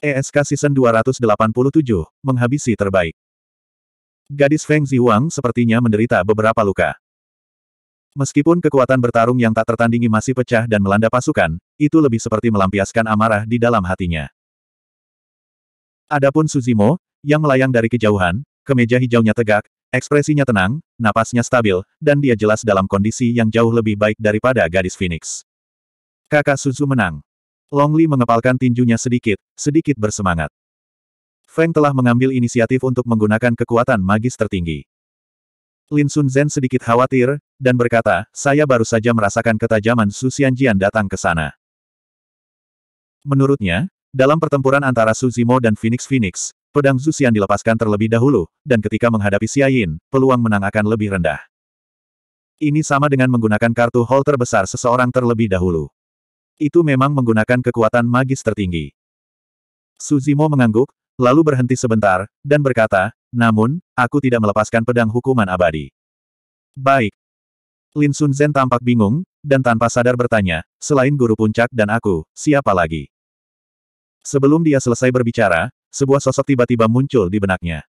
ESK Season 287, menghabisi terbaik. Gadis Feng Ziwang sepertinya menderita beberapa luka. Meskipun kekuatan bertarung yang tak tertandingi masih pecah dan melanda pasukan, itu lebih seperti melampiaskan amarah di dalam hatinya. Adapun Suzimo, yang melayang dari kejauhan, kemeja hijaunya tegak, ekspresinya tenang, napasnya stabil, dan dia jelas dalam kondisi yang jauh lebih baik daripada gadis Phoenix. Kakak Suzu menang. Longli mengepalkan tinjunya sedikit, sedikit bersemangat. Feng telah mengambil inisiatif untuk menggunakan kekuatan magis tertinggi. Lin Sun Zhen sedikit khawatir, dan berkata, saya baru saja merasakan ketajaman Su Xianjian datang ke sana. Menurutnya, dalam pertempuran antara Su Zimo dan Phoenix Phoenix, pedang Su Xian dilepaskan terlebih dahulu, dan ketika menghadapi Yin, peluang menang akan lebih rendah. Ini sama dengan menggunakan kartu hall terbesar seseorang terlebih dahulu. Itu memang menggunakan kekuatan magis tertinggi. Suzimo mengangguk, lalu berhenti sebentar, dan berkata, namun, aku tidak melepaskan pedang hukuman abadi. Baik. Lin Sun Zhen tampak bingung, dan tanpa sadar bertanya, selain guru puncak dan aku, siapa lagi? Sebelum dia selesai berbicara, sebuah sosok tiba-tiba muncul di benaknya.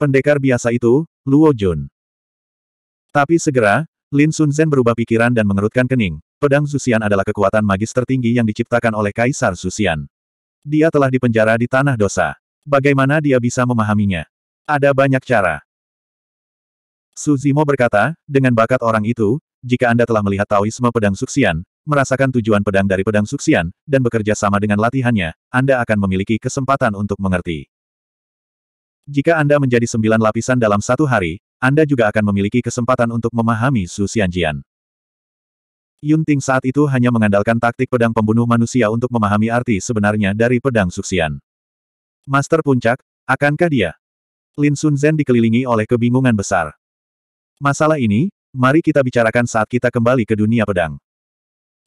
Pendekar biasa itu, Luo Jun. Tapi segera, Lin Sun Zhen berubah pikiran dan mengerutkan kening. Pedang Susian adalah kekuatan magis tertinggi yang diciptakan oleh Kaisar Susian. Dia telah dipenjara di Tanah Dosa. Bagaimana dia bisa memahaminya? Ada banyak cara. Suzimo berkata, dengan bakat orang itu, jika Anda telah melihat Taoisme Pedang Suksian, merasakan tujuan pedang dari Pedang Suksian, dan bekerja sama dengan latihannya, Anda akan memiliki kesempatan untuk mengerti. Jika Anda menjadi sembilan lapisan dalam satu hari, anda juga akan memiliki kesempatan untuk memahami Su Xianjian. Yun Ting saat itu hanya mengandalkan taktik pedang pembunuh manusia untuk memahami arti sebenarnya dari pedang Suxian. Master Puncak, akankah dia? Lin Sun Zhen dikelilingi oleh kebingungan besar. Masalah ini, mari kita bicarakan saat kita kembali ke dunia pedang.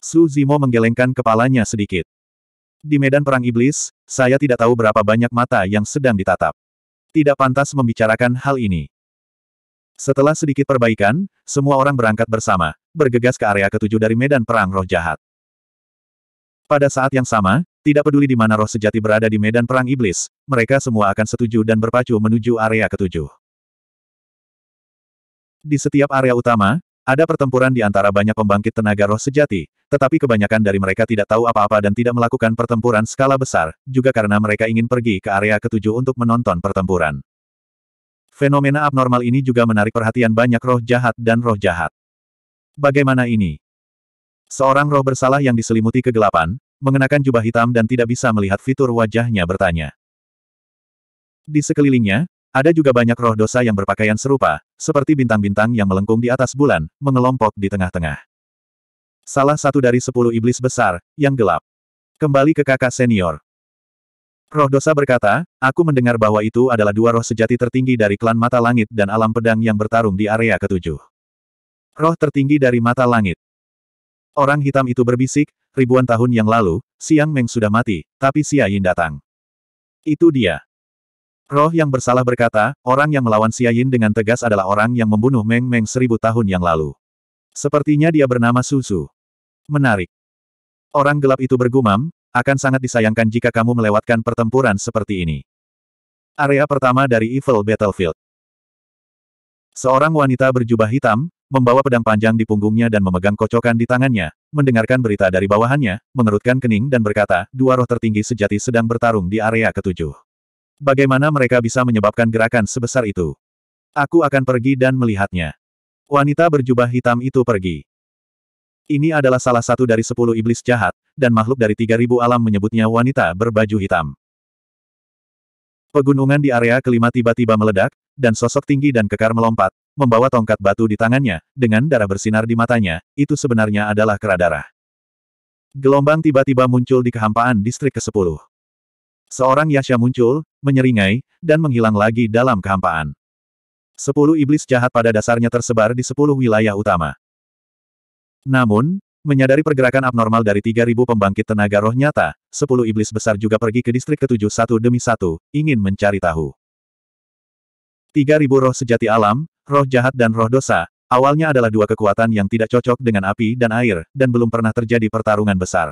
Su Zimo menggelengkan kepalanya sedikit. Di medan perang iblis, saya tidak tahu berapa banyak mata yang sedang ditatap. Tidak pantas membicarakan hal ini. Setelah sedikit perbaikan, semua orang berangkat bersama, bergegas ke area ketujuh dari medan perang roh jahat. Pada saat yang sama, tidak peduli di mana roh sejati berada di medan perang iblis, mereka semua akan setuju dan berpacu menuju area ketujuh. Di setiap area utama, ada pertempuran di antara banyak pembangkit tenaga roh sejati, tetapi kebanyakan dari mereka tidak tahu apa-apa dan tidak melakukan pertempuran skala besar, juga karena mereka ingin pergi ke area ketujuh untuk menonton pertempuran. Fenomena abnormal ini juga menarik perhatian banyak roh jahat dan roh jahat. Bagaimana ini? Seorang roh bersalah yang diselimuti kegelapan, mengenakan jubah hitam dan tidak bisa melihat fitur wajahnya bertanya. Di sekelilingnya, ada juga banyak roh dosa yang berpakaian serupa, seperti bintang-bintang yang melengkung di atas bulan, mengelompok di tengah-tengah. Salah satu dari sepuluh iblis besar, yang gelap. Kembali ke kakak senior. Roh dosa berkata, aku mendengar bahwa itu adalah dua roh sejati tertinggi dari klan mata langit dan alam pedang yang bertarung di area ketujuh. Roh tertinggi dari mata langit. Orang hitam itu berbisik, ribuan tahun yang lalu, Siang Meng sudah mati, tapi Xia Yin datang. Itu dia. Roh yang bersalah berkata, orang yang melawan Xia Yin dengan tegas adalah orang yang membunuh Meng Meng seribu tahun yang lalu. Sepertinya dia bernama Susu. Menarik. Orang gelap itu bergumam, akan sangat disayangkan jika kamu melewatkan pertempuran seperti ini. Area pertama dari Evil Battlefield. Seorang wanita berjubah hitam, membawa pedang panjang di punggungnya dan memegang kocokan di tangannya, mendengarkan berita dari bawahannya, mengerutkan kening dan berkata, dua roh tertinggi sejati sedang bertarung di area ketujuh. Bagaimana mereka bisa menyebabkan gerakan sebesar itu? Aku akan pergi dan melihatnya. Wanita berjubah hitam itu pergi. Ini adalah salah satu dari sepuluh iblis jahat, dan makhluk dari 3000 alam menyebutnya wanita berbaju hitam. Pegunungan di area kelima tiba-tiba meledak, dan sosok tinggi dan kekar melompat, membawa tongkat batu di tangannya, dengan darah bersinar di matanya, itu sebenarnya adalah kera Gelombang tiba-tiba muncul di kehampaan distrik ke-10. Seorang Yasha muncul, menyeringai, dan menghilang lagi dalam kehampaan. Sepuluh iblis jahat pada dasarnya tersebar di sepuluh wilayah utama. Namun, menyadari pergerakan abnormal dari 3.000 pembangkit tenaga roh nyata, 10 iblis besar juga pergi ke distrik ketujuh satu demi satu, ingin mencari tahu. 3.000 roh sejati alam, roh jahat dan roh dosa, awalnya adalah dua kekuatan yang tidak cocok dengan api dan air, dan belum pernah terjadi pertarungan besar.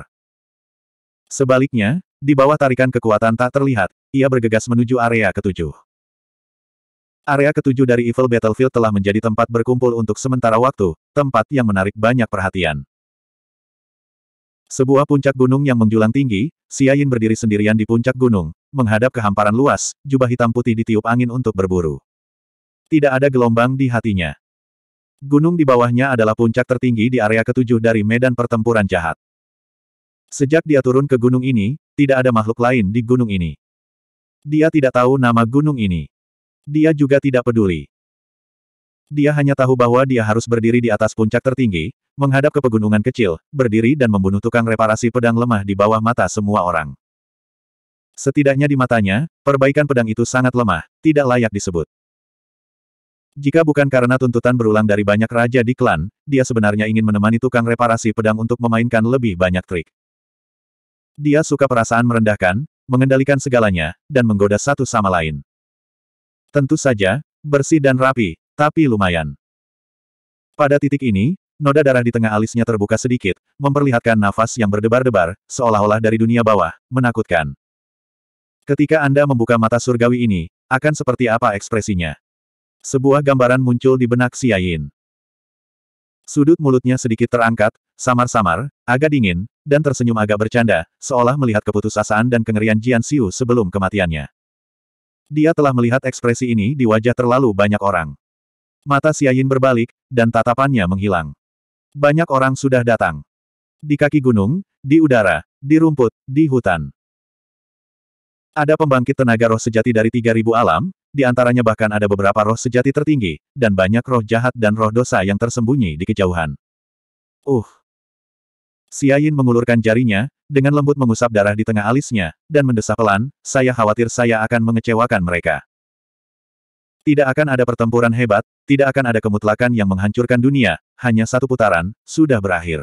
Sebaliknya, di bawah tarikan kekuatan tak terlihat, ia bergegas menuju area ketujuh. Area ketujuh dari Evil Battlefield telah menjadi tempat berkumpul untuk sementara waktu, tempat yang menarik banyak perhatian. Sebuah puncak gunung yang menjulang tinggi, Xiaoyin berdiri sendirian di puncak gunung, menghadap ke hamparan luas, jubah hitam putih ditiup angin untuk berburu. Tidak ada gelombang di hatinya. Gunung di bawahnya adalah puncak tertinggi di area ketujuh dari medan pertempuran jahat. Sejak dia turun ke gunung ini, tidak ada makhluk lain di gunung ini. Dia tidak tahu nama gunung ini. Dia juga tidak peduli. Dia hanya tahu bahwa dia harus berdiri di atas puncak tertinggi, menghadap ke pegunungan kecil, berdiri dan membunuh tukang reparasi pedang lemah di bawah mata semua orang. Setidaknya di matanya, perbaikan pedang itu sangat lemah, tidak layak disebut. Jika bukan karena tuntutan berulang dari banyak raja di klan, dia sebenarnya ingin menemani tukang reparasi pedang untuk memainkan lebih banyak trik. Dia suka perasaan merendahkan, mengendalikan segalanya, dan menggoda satu sama lain. Tentu saja, bersih dan rapi, tapi lumayan. Pada titik ini, noda darah di tengah alisnya terbuka sedikit, memperlihatkan nafas yang berdebar-debar, seolah-olah dari dunia bawah, menakutkan. Ketika Anda membuka mata surgawi ini, akan seperti apa ekspresinya? Sebuah gambaran muncul di benak Xiaoyin. Sudut mulutnya sedikit terangkat, samar-samar, agak dingin, dan tersenyum agak bercanda, seolah melihat keputusasaan dan kengerian Jian Xiu sebelum kematiannya. Dia telah melihat ekspresi ini di wajah terlalu banyak orang. Mata Siayin berbalik, dan tatapannya menghilang. Banyak orang sudah datang. Di kaki gunung, di udara, di rumput, di hutan. Ada pembangkit tenaga roh sejati dari 3000 alam, di antaranya bahkan ada beberapa roh sejati tertinggi, dan banyak roh jahat dan roh dosa yang tersembunyi di kejauhan. Uh! Siayin mengulurkan jarinya, dengan lembut mengusap darah di tengah alisnya, dan mendesah pelan, saya khawatir saya akan mengecewakan mereka. Tidak akan ada pertempuran hebat, tidak akan ada kemutlakan yang menghancurkan dunia, hanya satu putaran, sudah berakhir.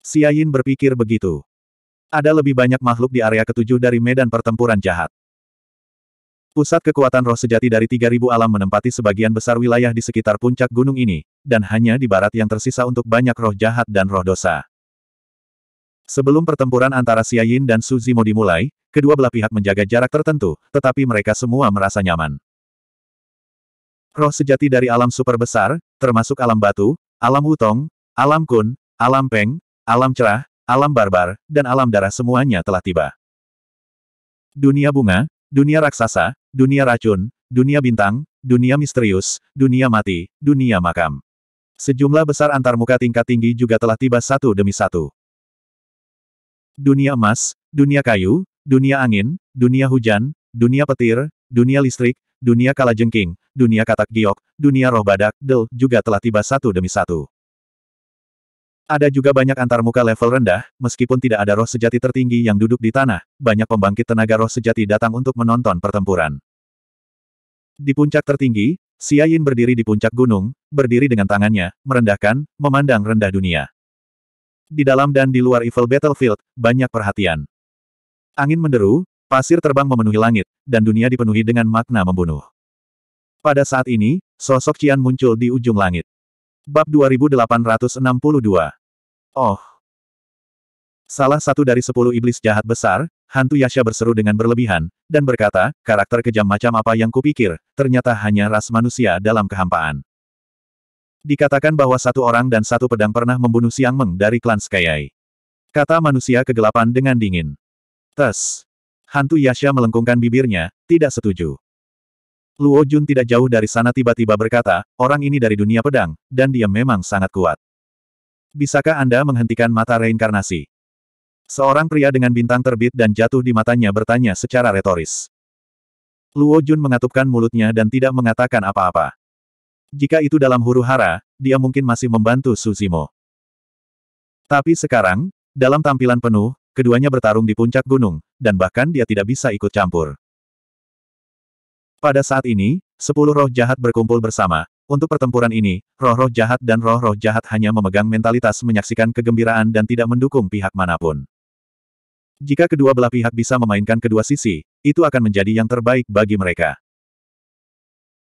Siayin berpikir begitu. Ada lebih banyak makhluk di area ketujuh dari medan pertempuran jahat. Pusat kekuatan roh sejati dari 3000 alam menempati sebagian besar wilayah di sekitar puncak gunung ini, dan hanya di barat yang tersisa untuk banyak roh jahat dan roh dosa. Sebelum pertempuran antara Siayin dan Suzimo dimulai, kedua belah pihak menjaga jarak tertentu, tetapi mereka semua merasa nyaman. Roh sejati dari alam super besar, termasuk alam batu, alam hutong, alam kun, alam peng, alam cerah, alam barbar, dan alam darah semuanya telah tiba. Dunia bunga, dunia raksasa, dunia racun, dunia bintang, dunia misterius, dunia mati, dunia makam. Sejumlah besar antarmuka tingkat tinggi juga telah tiba satu demi satu. Dunia emas, dunia kayu, dunia angin, dunia hujan, dunia petir, dunia listrik, dunia kalajengking, dunia katak giok, dunia roh badak, del, juga telah tiba satu demi satu. Ada juga banyak antarmuka level rendah, meskipun tidak ada roh sejati tertinggi yang duduk di tanah, banyak pembangkit tenaga roh sejati datang untuk menonton pertempuran. Di puncak tertinggi, Siayin berdiri di puncak gunung, berdiri dengan tangannya, merendahkan, memandang rendah dunia. Di dalam dan di luar Evil Battlefield, banyak perhatian. Angin menderu, pasir terbang memenuhi langit, dan dunia dipenuhi dengan makna membunuh. Pada saat ini, sosok Cian muncul di ujung langit. Bab 2862 Oh! Salah satu dari sepuluh iblis jahat besar, hantu Yasha berseru dengan berlebihan, dan berkata, karakter kejam macam apa yang kupikir, ternyata hanya ras manusia dalam kehampaan. Dikatakan bahwa satu orang dan satu pedang pernah membunuh Siang Meng dari klan Skyai. Kata manusia kegelapan dengan dingin. Tes. Hantu Yasha melengkungkan bibirnya, tidak setuju. Luo Jun tidak jauh dari sana tiba-tiba berkata, orang ini dari dunia pedang, dan dia memang sangat kuat. Bisakah Anda menghentikan mata reinkarnasi? Seorang pria dengan bintang terbit dan jatuh di matanya bertanya secara retoris. Luo Jun mengatupkan mulutnya dan tidak mengatakan apa-apa. Jika itu dalam huru hara, dia mungkin masih membantu Suzimo. Tapi sekarang, dalam tampilan penuh, keduanya bertarung di puncak gunung, dan bahkan dia tidak bisa ikut campur. Pada saat ini, sepuluh roh jahat berkumpul bersama. Untuk pertempuran ini, roh-roh jahat dan roh-roh jahat hanya memegang mentalitas menyaksikan kegembiraan dan tidak mendukung pihak manapun. Jika kedua belah pihak bisa memainkan kedua sisi, itu akan menjadi yang terbaik bagi mereka.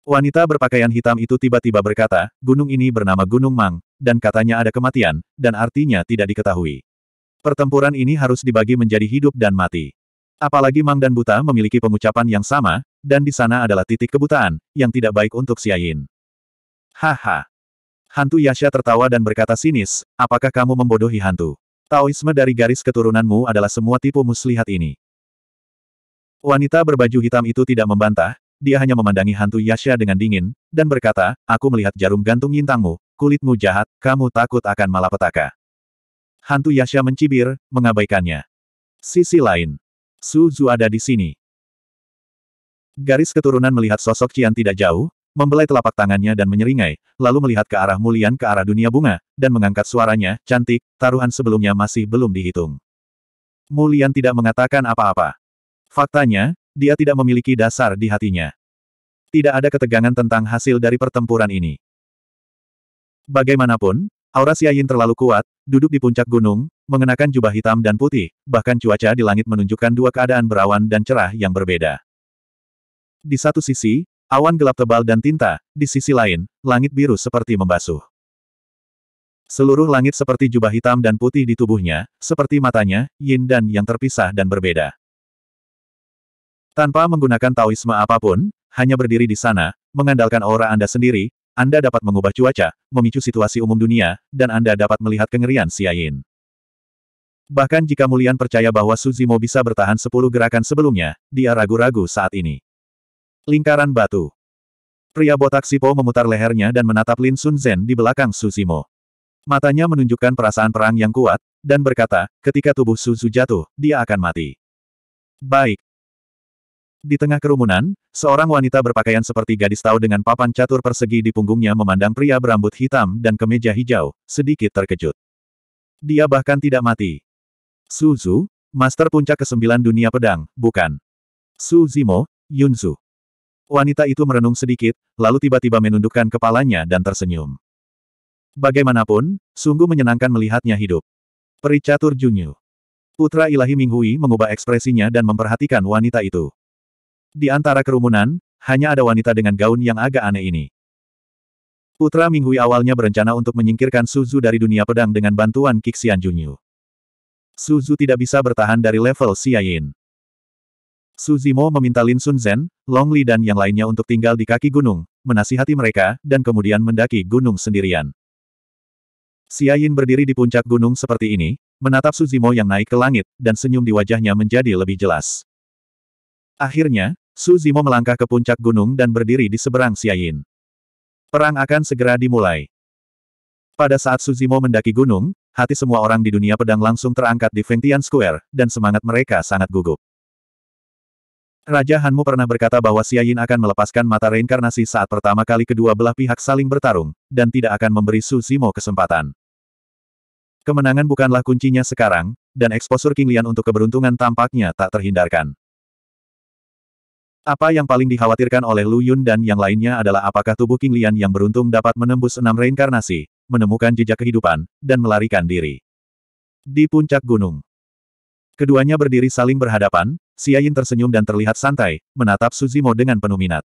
Wanita berpakaian hitam itu tiba-tiba berkata, gunung ini bernama Gunung Mang, dan katanya ada kematian, dan artinya tidak diketahui. Pertempuran ini harus dibagi menjadi hidup dan mati. Apalagi Mang dan Buta memiliki pengucapan yang sama, dan di sana adalah titik kebutaan, yang tidak baik untuk sia-siain. Haha. Hantu Yasha tertawa dan berkata sinis, apakah kamu membodohi hantu? Taoisme dari garis keturunanmu adalah semua tipu muslihat ini. Wanita berbaju hitam itu tidak membantah, dia hanya memandangi hantu Yasha dengan dingin, dan berkata, aku melihat jarum gantung yintangmu, kulitmu jahat, kamu takut akan malapetaka. Hantu Yasha mencibir, mengabaikannya. Sisi lain. Su Zhu ada di sini. Garis keturunan melihat sosok Qian tidak jauh, membelai telapak tangannya dan menyeringai, lalu melihat ke arah Mulian ke arah dunia bunga, dan mengangkat suaranya, cantik, taruhan sebelumnya masih belum dihitung. Mulian tidak mengatakan apa-apa. Faktanya, dia tidak memiliki dasar di hatinya. Tidak ada ketegangan tentang hasil dari pertempuran ini. Bagaimanapun, Aura Xiaoyin terlalu kuat, duduk di puncak gunung, mengenakan jubah hitam dan putih, bahkan cuaca di langit menunjukkan dua keadaan berawan dan cerah yang berbeda. Di satu sisi, awan gelap tebal dan tinta, di sisi lain, langit biru seperti membasuh. Seluruh langit seperti jubah hitam dan putih di tubuhnya, seperti matanya, yin dan yang terpisah dan berbeda. Tanpa menggunakan taoisme apapun, hanya berdiri di sana, mengandalkan aura Anda sendiri, anda dapat mengubah cuaca, memicu situasi umum dunia, dan Anda dapat melihat kengerian siain. Bahkan jika Mulian percaya bahwa Suzimo bisa bertahan 10 gerakan sebelumnya, dia ragu-ragu saat ini. Lingkaran batu. Pria botak Sipo memutar lehernya dan menatap Lin Sun Zen di belakang Suzimo. Matanya menunjukkan perasaan perang yang kuat, dan berkata, ketika tubuh Suzu jatuh, dia akan mati. Baik, di tengah kerumunan, seorang wanita berpakaian seperti gadis tahu dengan papan catur persegi di punggungnya memandang pria berambut hitam dan kemeja hijau, sedikit terkejut. Dia bahkan tidak mati. Suzu, Master Puncak ke-9 Dunia Pedang, bukan. Suzimo, Yunzu. Wanita itu merenung sedikit, lalu tiba-tiba menundukkan kepalanya dan tersenyum. Bagaimanapun, sungguh menyenangkan melihatnya hidup. Peri Junyu. Putra ilahi Minghui mengubah ekspresinya dan memperhatikan wanita itu. Di antara kerumunan, hanya ada wanita dengan gaun yang agak aneh ini. Putra Minghui awalnya berencana untuk menyingkirkan Suzu dari dunia pedang dengan bantuan Kixian Junyu. Suzu tidak bisa bertahan dari level Xiayin. Suzimo meminta Lin Sun Zen, Long Li dan yang lainnya untuk tinggal di kaki gunung, menasihati mereka, dan kemudian mendaki gunung sendirian. Xiayin berdiri di puncak gunung seperti ini, menatap Suzimo yang naik ke langit, dan senyum di wajahnya menjadi lebih jelas. Akhirnya, Su Zimo melangkah ke puncak gunung dan berdiri di seberang Xiayin. Perang akan segera dimulai. Pada saat Su Zimo mendaki gunung, hati semua orang di dunia pedang langsung terangkat di Fengtian Square, dan semangat mereka sangat gugup. Raja Hanmu pernah berkata bahwa Xiayin akan melepaskan mata reinkarnasi saat pertama kali kedua belah pihak saling bertarung, dan tidak akan memberi Su Zimo kesempatan. Kemenangan bukanlah kuncinya sekarang, dan eksposur King Lian untuk keberuntungan tampaknya tak terhindarkan. Apa yang paling dikhawatirkan oleh Lu Yun dan yang lainnya adalah apakah tubuh King Lian yang beruntung dapat menembus enam reinkarnasi, menemukan jejak kehidupan, dan melarikan diri. Di puncak gunung. Keduanya berdiri saling berhadapan, Xia Yin tersenyum dan terlihat santai, menatap Suzimo dengan penuh minat.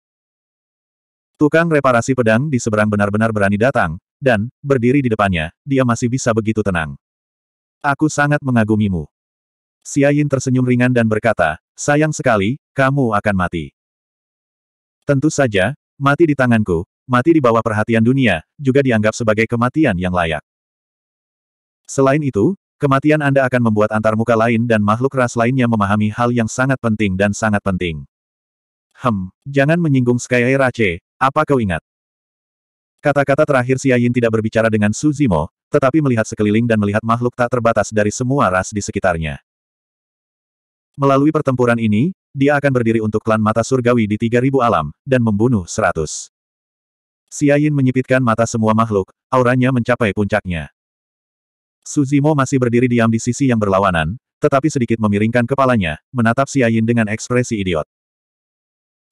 Tukang reparasi pedang di seberang benar-benar berani datang, dan, berdiri di depannya, dia masih bisa begitu tenang. Aku sangat mengagumimu. Xiayin tersenyum ringan dan berkata, sayang sekali, kamu akan mati. Tentu saja, mati di tanganku, mati di bawah perhatian dunia, juga dianggap sebagai kematian yang layak. Selain itu, kematian Anda akan membuat antarmuka lain dan makhluk ras lainnya memahami hal yang sangat penting dan sangat penting. Hem, jangan menyinggung Skyai Rache, apa kau ingat? Kata-kata terakhir Xiaoyin tidak berbicara dengan Suzimo, tetapi melihat sekeliling dan melihat makhluk tak terbatas dari semua ras di sekitarnya. Melalui pertempuran ini, dia akan berdiri untuk klan mata surgawi di 3000 alam, dan membunuh 100. Siayin menyipitkan mata semua makhluk, auranya mencapai puncaknya. Suzimo masih berdiri diam di sisi yang berlawanan, tetapi sedikit memiringkan kepalanya, menatap Siayin dengan ekspresi idiot.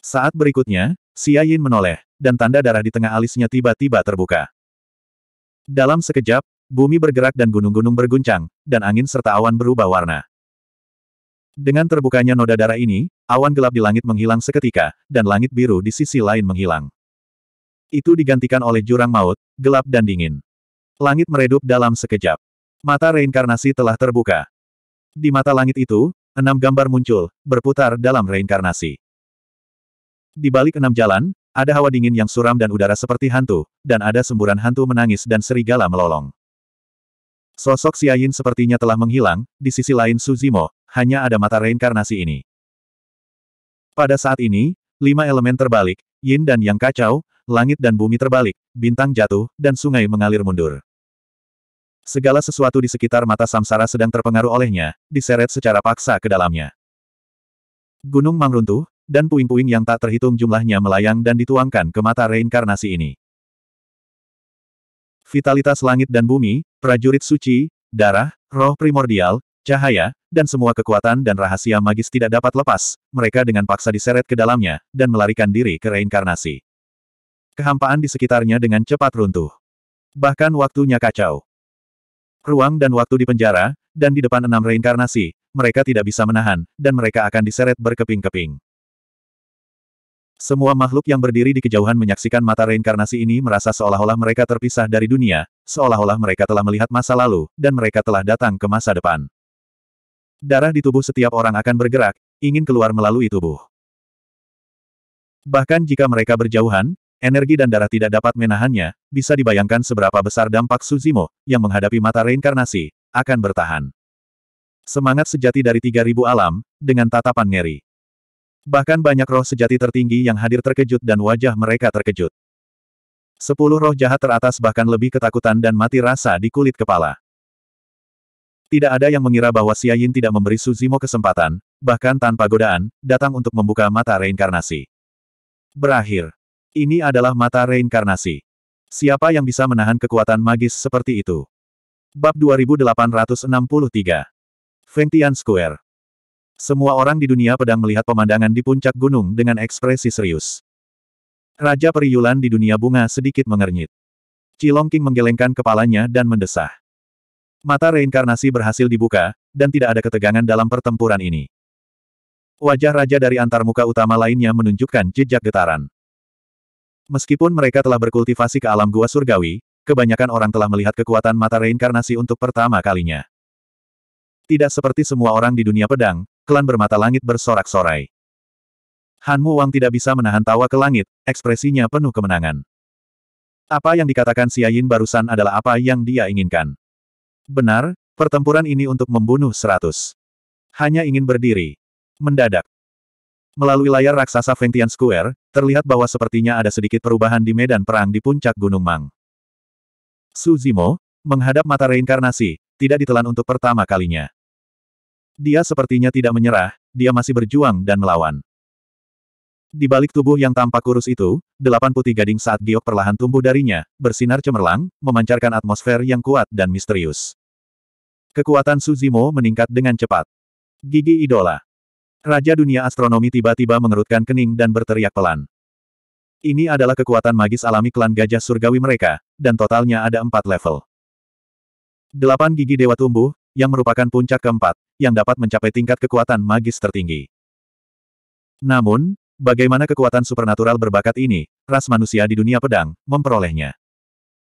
Saat berikutnya, Siayin menoleh, dan tanda darah di tengah alisnya tiba-tiba terbuka. Dalam sekejap, bumi bergerak dan gunung-gunung berguncang, dan angin serta awan berubah warna. Dengan terbukanya noda darah ini, awan gelap di langit menghilang seketika, dan langit biru di sisi lain menghilang. Itu digantikan oleh jurang maut, gelap dan dingin. Langit meredup dalam sekejap. Mata reinkarnasi telah terbuka. Di mata langit itu, enam gambar muncul, berputar dalam reinkarnasi. Di balik enam jalan, ada hawa dingin yang suram dan udara seperti hantu, dan ada semburan hantu menangis dan serigala melolong. Sosok Xiaoyin sepertinya telah menghilang, di sisi lain Suzimo, hanya ada mata reinkarnasi ini. Pada saat ini, lima elemen terbalik, yin dan yang kacau, langit dan bumi terbalik, bintang jatuh, dan sungai mengalir mundur. Segala sesuatu di sekitar mata samsara sedang terpengaruh olehnya, diseret secara paksa ke dalamnya. Gunung runtuh, dan puing-puing yang tak terhitung jumlahnya melayang dan dituangkan ke mata reinkarnasi ini. Vitalitas langit dan bumi, prajurit suci, darah, roh primordial, cahaya, dan semua kekuatan dan rahasia magis tidak dapat lepas, mereka dengan paksa diseret ke dalamnya, dan melarikan diri ke reinkarnasi. Kehampaan di sekitarnya dengan cepat runtuh. Bahkan waktunya kacau. Ruang dan waktu di penjara, dan di depan enam reinkarnasi, mereka tidak bisa menahan, dan mereka akan diseret berkeping-keping. Semua makhluk yang berdiri di kejauhan menyaksikan mata reinkarnasi ini merasa seolah-olah mereka terpisah dari dunia, seolah-olah mereka telah melihat masa lalu, dan mereka telah datang ke masa depan. Darah di tubuh setiap orang akan bergerak, ingin keluar melalui tubuh. Bahkan jika mereka berjauhan, energi dan darah tidak dapat menahannya, bisa dibayangkan seberapa besar dampak Suzimo, yang menghadapi mata reinkarnasi, akan bertahan. Semangat sejati dari 3000 alam, dengan tatapan ngeri. Bahkan banyak roh sejati tertinggi yang hadir terkejut dan wajah mereka terkejut. Sepuluh roh jahat teratas bahkan lebih ketakutan dan mati rasa di kulit kepala. Tidak ada yang mengira bahwa Yin tidak memberi Suzimo kesempatan, bahkan tanpa godaan, datang untuk membuka mata reinkarnasi. Berakhir. Ini adalah mata reinkarnasi. Siapa yang bisa menahan kekuatan magis seperti itu? Bab 2863. Fengtian Square. Semua orang di dunia pedang melihat pemandangan di puncak gunung dengan ekspresi serius. Raja Periyulan di dunia bunga sedikit mengernyit. Cilongking menggelengkan kepalanya dan mendesah. Mata reinkarnasi berhasil dibuka, dan tidak ada ketegangan dalam pertempuran ini. Wajah raja dari antar muka utama lainnya menunjukkan jejak getaran. Meskipun mereka telah berkultivasi ke alam gua surgawi, kebanyakan orang telah melihat kekuatan mata reinkarnasi untuk pertama kalinya. Tidak seperti semua orang di dunia pedang, klan bermata langit bersorak-sorai. Hanmu Wang tidak bisa menahan tawa ke langit, ekspresinya penuh kemenangan. Apa yang dikatakan Xia Yin barusan adalah apa yang dia inginkan. Benar, pertempuran ini untuk membunuh seratus. Hanya ingin berdiri. Mendadak. Melalui layar raksasa Fengtian Square, terlihat bahwa sepertinya ada sedikit perubahan di medan perang di puncak Gunung Mang. Suzimo, menghadap mata reinkarnasi, tidak ditelan untuk pertama kalinya. Dia sepertinya tidak menyerah, dia masih berjuang dan melawan. Di balik tubuh yang tampak kurus itu, delapan putih gading saat giok perlahan tumbuh darinya, bersinar cemerlang, memancarkan atmosfer yang kuat dan misterius. Kekuatan Suzimo meningkat dengan cepat. Gigi idola. Raja dunia astronomi tiba-tiba mengerutkan kening dan berteriak pelan. Ini adalah kekuatan magis alami klan gajah surgawi mereka, dan totalnya ada empat level. Delapan gigi dewa tumbuh, yang merupakan puncak keempat, yang dapat mencapai tingkat kekuatan magis tertinggi. Namun, Bagaimana kekuatan supernatural berbakat ini, ras manusia di dunia pedang, memperolehnya?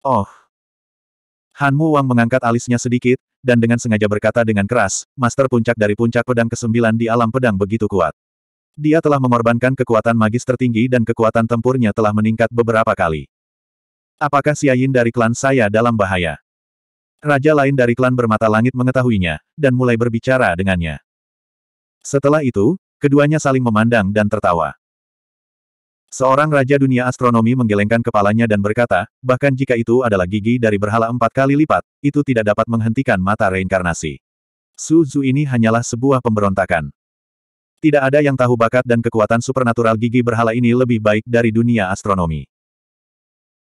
Oh! Hanmu Wang mengangkat alisnya sedikit, dan dengan sengaja berkata dengan keras, master puncak dari puncak pedang ke-9 di alam pedang begitu kuat. Dia telah mengorbankan kekuatan magis tertinggi dan kekuatan tempurnya telah meningkat beberapa kali. Apakah Xiaoyin dari klan saya dalam bahaya? Raja lain dari klan bermata langit mengetahuinya, dan mulai berbicara dengannya. Setelah itu, Keduanya saling memandang dan tertawa. Seorang raja dunia astronomi menggelengkan kepalanya dan berkata, bahkan jika itu adalah gigi dari berhala empat kali lipat, itu tidak dapat menghentikan mata reinkarnasi. Suzu ini hanyalah sebuah pemberontakan. Tidak ada yang tahu bakat dan kekuatan supernatural gigi berhala ini lebih baik dari dunia astronomi.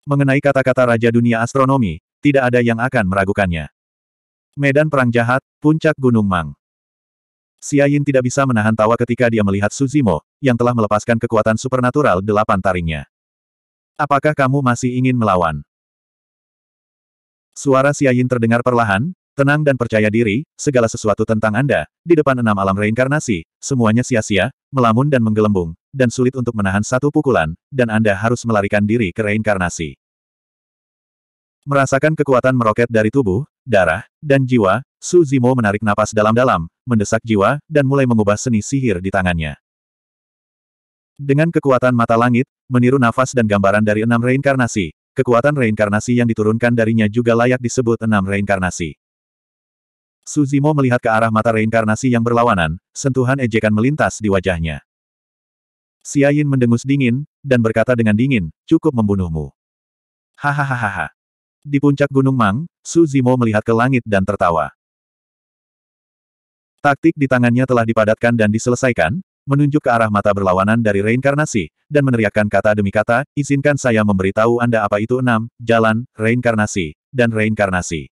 Mengenai kata-kata raja dunia astronomi, tidak ada yang akan meragukannya. Medan Perang Jahat, Puncak Gunung Mang. Xia Yin tidak bisa menahan tawa ketika dia melihat Suzimo, yang telah melepaskan kekuatan supernatural delapan taringnya. Apakah kamu masih ingin melawan? Suara Xia Yin terdengar perlahan, tenang dan percaya diri, segala sesuatu tentang Anda, di depan enam alam reinkarnasi, semuanya sia-sia, melamun dan menggelembung, dan sulit untuk menahan satu pukulan, dan Anda harus melarikan diri ke reinkarnasi. Merasakan kekuatan meroket dari tubuh, darah, dan jiwa, Su Zimo menarik napas dalam-dalam, mendesak jiwa, dan mulai mengubah seni sihir di tangannya. Dengan kekuatan mata langit, meniru nafas dan gambaran dari enam reinkarnasi, kekuatan reinkarnasi yang diturunkan darinya juga layak disebut enam reinkarnasi. Suzimo melihat ke arah mata reinkarnasi yang berlawanan, sentuhan ejekan melintas di wajahnya. Yin mendengus dingin, dan berkata dengan dingin, cukup membunuhmu. Hahaha. Di puncak Gunung Mang, Su Zimo melihat ke langit dan tertawa. Taktik di tangannya telah dipadatkan dan diselesaikan, menunjuk ke arah mata berlawanan dari reinkarnasi, dan meneriakkan kata demi kata, izinkan saya memberitahu Anda apa itu enam, jalan, reinkarnasi, dan reinkarnasi.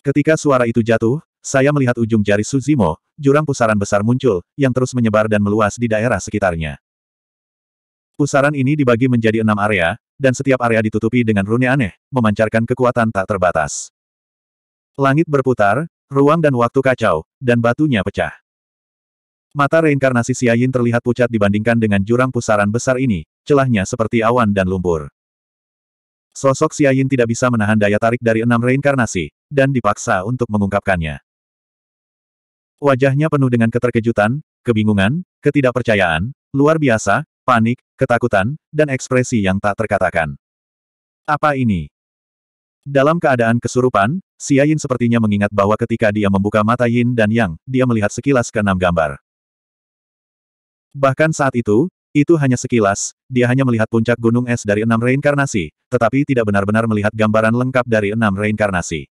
Ketika suara itu jatuh, saya melihat ujung jari Suzimo, jurang pusaran besar muncul, yang terus menyebar dan meluas di daerah sekitarnya. Pusaran ini dibagi menjadi enam area, dan setiap area ditutupi dengan rune aneh, memancarkan kekuatan tak terbatas. Langit berputar, ruang dan waktu kacau, dan batunya pecah. Mata reinkarnasi Siayin terlihat pucat dibandingkan dengan jurang pusaran besar ini, celahnya seperti awan dan lumpur. Sosok Siayin tidak bisa menahan daya tarik dari enam reinkarnasi, dan dipaksa untuk mengungkapkannya. Wajahnya penuh dengan keterkejutan, kebingungan, ketidakpercayaan, luar biasa, panik, ketakutan, dan ekspresi yang tak terkatakan. Apa ini? Dalam keadaan kesurupan, Xia Yin sepertinya mengingat bahwa ketika dia membuka mata Yin dan Yang, dia melihat sekilas keenam gambar. Bahkan saat itu, itu hanya sekilas, dia hanya melihat puncak gunung es dari enam reinkarnasi, tetapi tidak benar-benar melihat gambaran lengkap dari enam reinkarnasi.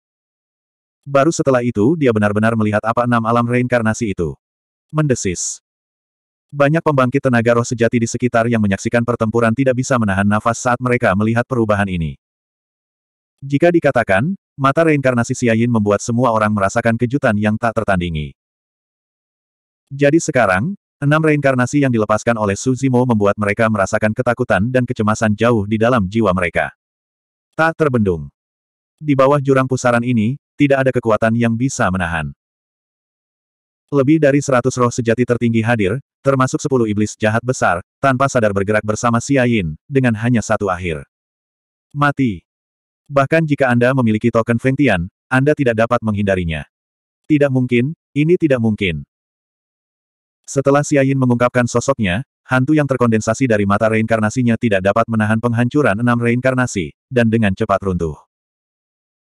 Baru setelah itu dia benar-benar melihat apa enam alam reinkarnasi itu. Mendesis. Banyak pembangkit tenaga roh sejati di sekitar yang menyaksikan pertempuran tidak bisa menahan nafas saat mereka melihat perubahan ini. Jika dikatakan, mata reinkarnasi Siayin membuat semua orang merasakan kejutan yang tak tertandingi. Jadi sekarang, enam reinkarnasi yang dilepaskan oleh Suzimo membuat mereka merasakan ketakutan dan kecemasan jauh di dalam jiwa mereka. Tak terbendung. Di bawah jurang pusaran ini, tidak ada kekuatan yang bisa menahan. Lebih dari seratus roh sejati tertinggi hadir, termasuk sepuluh iblis jahat besar, tanpa sadar bergerak bersama Xiaoyin, dengan hanya satu akhir. Mati. Bahkan jika Anda memiliki token Feng Tian, Anda tidak dapat menghindarinya. Tidak mungkin, ini tidak mungkin. Setelah Xiaoyin mengungkapkan sosoknya, hantu yang terkondensasi dari mata reinkarnasinya tidak dapat menahan penghancuran enam reinkarnasi, dan dengan cepat runtuh.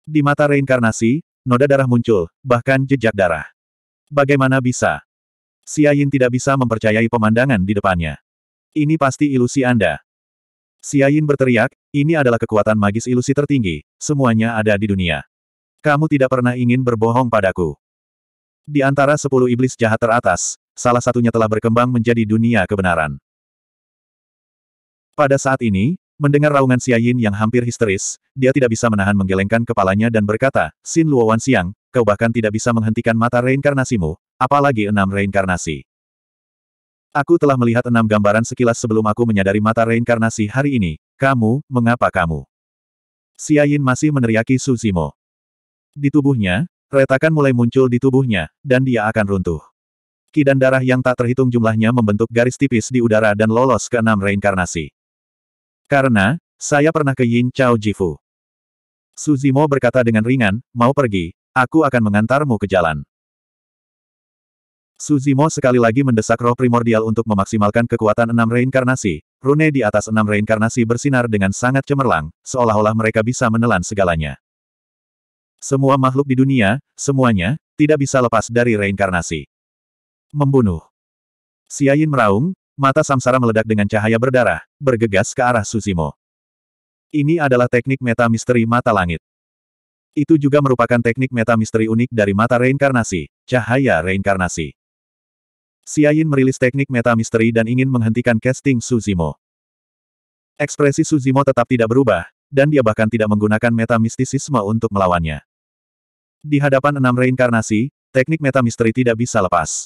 Di mata reinkarnasi, noda darah muncul, bahkan jejak darah. Bagaimana bisa? Xia Yin tidak bisa mempercayai pemandangan di depannya. Ini pasti ilusi Anda. Xia Yin berteriak, ini adalah kekuatan magis ilusi tertinggi, semuanya ada di dunia. Kamu tidak pernah ingin berbohong padaku. Di antara sepuluh iblis jahat teratas, salah satunya telah berkembang menjadi dunia kebenaran. Pada saat ini, mendengar raungan Xia Yin yang hampir histeris, dia tidak bisa menahan menggelengkan kepalanya dan berkata, Xin Luowan Siang, kau bahkan tidak bisa menghentikan mata reinkarnasimu, Apalagi enam reinkarnasi. Aku telah melihat enam gambaran sekilas sebelum aku menyadari mata reinkarnasi hari ini. Kamu, mengapa kamu? Siayin masih meneriaki Suzimo. Di tubuhnya, retakan mulai muncul di tubuhnya, dan dia akan runtuh. Kidan darah yang tak terhitung jumlahnya membentuk garis tipis di udara dan lolos ke enam reinkarnasi. Karena, saya pernah ke Yin Chao Jifu. Suzimo berkata dengan ringan, mau pergi, aku akan mengantarmu ke jalan. Suzimo sekali lagi mendesak roh primordial untuk memaksimalkan kekuatan enam reinkarnasi. Rune di atas enam reinkarnasi bersinar dengan sangat cemerlang, seolah-olah mereka bisa menelan segalanya. Semua makhluk di dunia, semuanya, tidak bisa lepas dari reinkarnasi. Membunuh. Siain meraung, mata samsara meledak dengan cahaya berdarah, bergegas ke arah Suzimo. Ini adalah teknik meta misteri mata langit. Itu juga merupakan teknik meta misteri unik dari mata reinkarnasi, cahaya reinkarnasi. Yin merilis teknik meta misteri dan ingin menghentikan casting Suzimo. Ekspresi Suzimo tetap tidak berubah, dan dia bahkan tidak menggunakan meta mistisisme untuk melawannya. Di hadapan enam reinkarnasi, teknik meta misteri tidak bisa lepas.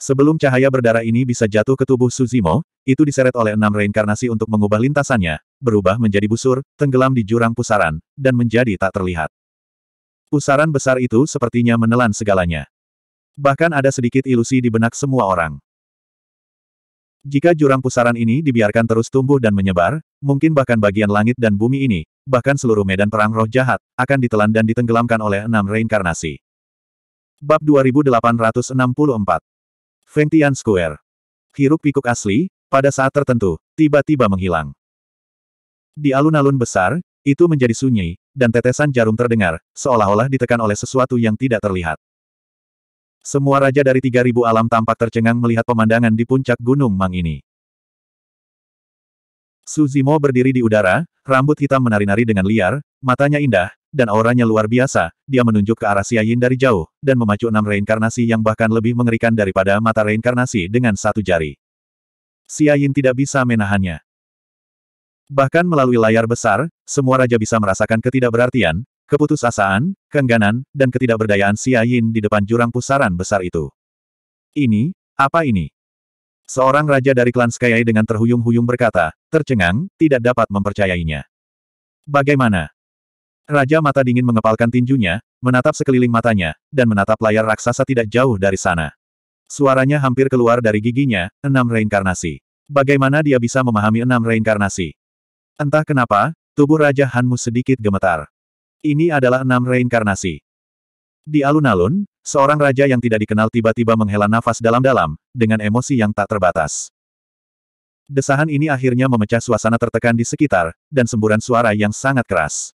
Sebelum cahaya berdarah ini bisa jatuh ke tubuh Suzimo, itu diseret oleh enam reinkarnasi untuk mengubah lintasannya, berubah menjadi busur, tenggelam di jurang pusaran, dan menjadi tak terlihat. Pusaran besar itu sepertinya menelan segalanya. Bahkan ada sedikit ilusi di benak semua orang. Jika jurang pusaran ini dibiarkan terus tumbuh dan menyebar, mungkin bahkan bagian langit dan bumi ini, bahkan seluruh medan perang roh jahat, akan ditelan dan ditenggelamkan oleh enam reinkarnasi. Bab 2864 Feng Square Hiruk pikuk asli, pada saat tertentu, tiba-tiba menghilang. Di alun-alun besar, itu menjadi sunyi, dan tetesan jarum terdengar, seolah-olah ditekan oleh sesuatu yang tidak terlihat. Semua raja dari 3000 alam tampak tercengang melihat pemandangan di puncak Gunung Mang ini. Suzimo berdiri di udara, rambut hitam menari-nari dengan liar, matanya indah, dan auranya luar biasa, dia menunjuk ke arah Siayin dari jauh, dan memacu enam reinkarnasi yang bahkan lebih mengerikan daripada mata reinkarnasi dengan satu jari. Siayin tidak bisa menahannya. Bahkan melalui layar besar, semua raja bisa merasakan ketidakberartian, keputusasaan, keengganan, dan ketidakberdayaan Xia Yin di depan jurang pusaran besar itu. Ini, apa ini? Seorang raja dari klan Skyai dengan terhuyung-huyung berkata, tercengang, tidak dapat mempercayainya. Bagaimana? Raja mata dingin mengepalkan tinjunya, menatap sekeliling matanya, dan menatap layar raksasa tidak jauh dari sana. Suaranya hampir keluar dari giginya, enam reinkarnasi. Bagaimana dia bisa memahami enam reinkarnasi? Entah kenapa, tubuh Raja Hanmu sedikit gemetar. Ini adalah enam reinkarnasi. Di alun-alun, seorang raja yang tidak dikenal tiba-tiba menghela nafas dalam-dalam, dengan emosi yang tak terbatas. Desahan ini akhirnya memecah suasana tertekan di sekitar, dan semburan suara yang sangat keras.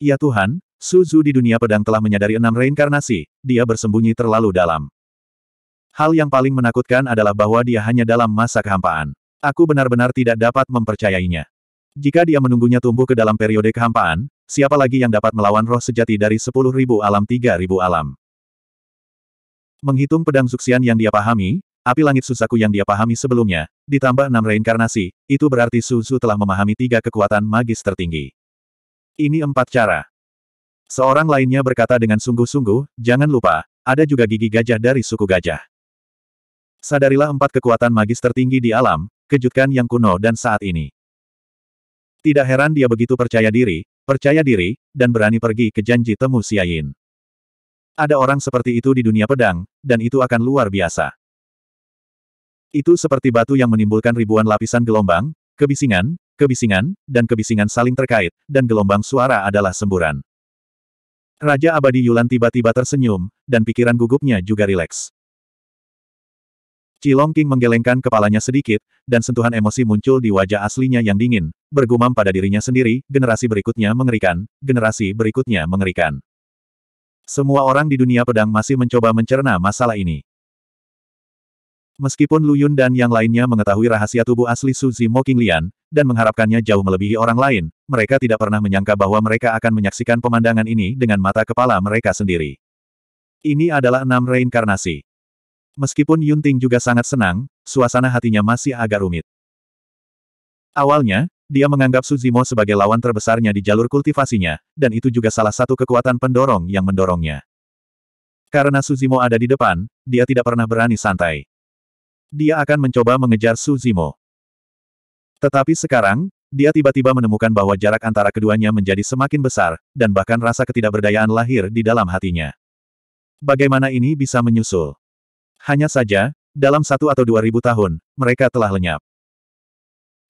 Ya Tuhan, Suzu di dunia pedang telah menyadari enam reinkarnasi, dia bersembunyi terlalu dalam. Hal yang paling menakutkan adalah bahwa dia hanya dalam masa kehampaan. Aku benar-benar tidak dapat mempercayainya. Jika dia menunggunya tumbuh ke dalam periode kehampaan, Siapa lagi yang dapat melawan roh sejati dari ribu alam tiga ribu alam? Menghitung pedang suksian yang dia pahami, api langit susaku yang dia pahami sebelumnya, ditambah enam reinkarnasi, itu berarti Suzu telah memahami tiga kekuatan magis tertinggi. Ini empat cara. Seorang lainnya berkata dengan sungguh-sungguh, jangan lupa, ada juga gigi gajah dari suku gajah. Sadarilah empat kekuatan magis tertinggi di alam, kejutkan yang kuno dan saat ini. Tidak heran dia begitu percaya diri, percaya diri, dan berani pergi ke janji temu Siayin. Ada orang seperti itu di dunia pedang, dan itu akan luar biasa. Itu seperti batu yang menimbulkan ribuan lapisan gelombang, kebisingan, kebisingan, dan kebisingan saling terkait, dan gelombang suara adalah semburan. Raja abadi Yulan tiba-tiba tersenyum, dan pikiran gugupnya juga rileks. Cilong King menggelengkan kepalanya sedikit, dan sentuhan emosi muncul di wajah aslinya yang dingin, bergumam pada dirinya sendiri, generasi berikutnya mengerikan, generasi berikutnya mengerikan. Semua orang di dunia pedang masih mencoba mencerna masalah ini. Meskipun Lu Yun dan yang lainnya mengetahui rahasia tubuh asli Suzi Mo King Lian dan mengharapkannya jauh melebihi orang lain, mereka tidak pernah menyangka bahwa mereka akan menyaksikan pemandangan ini dengan mata kepala mereka sendiri. Ini adalah enam reinkarnasi. Meskipun Yunting juga sangat senang, suasana hatinya masih agak rumit. Awalnya, dia menganggap Suzimo sebagai lawan terbesarnya di jalur kultivasinya, dan itu juga salah satu kekuatan pendorong yang mendorongnya. Karena Suzimo ada di depan, dia tidak pernah berani santai. Dia akan mencoba mengejar Suzimo. Tetapi sekarang, dia tiba-tiba menemukan bahwa jarak antara keduanya menjadi semakin besar, dan bahkan rasa ketidakberdayaan lahir di dalam hatinya. Bagaimana ini bisa menyusul? Hanya saja, dalam satu atau dua ribu tahun, mereka telah lenyap.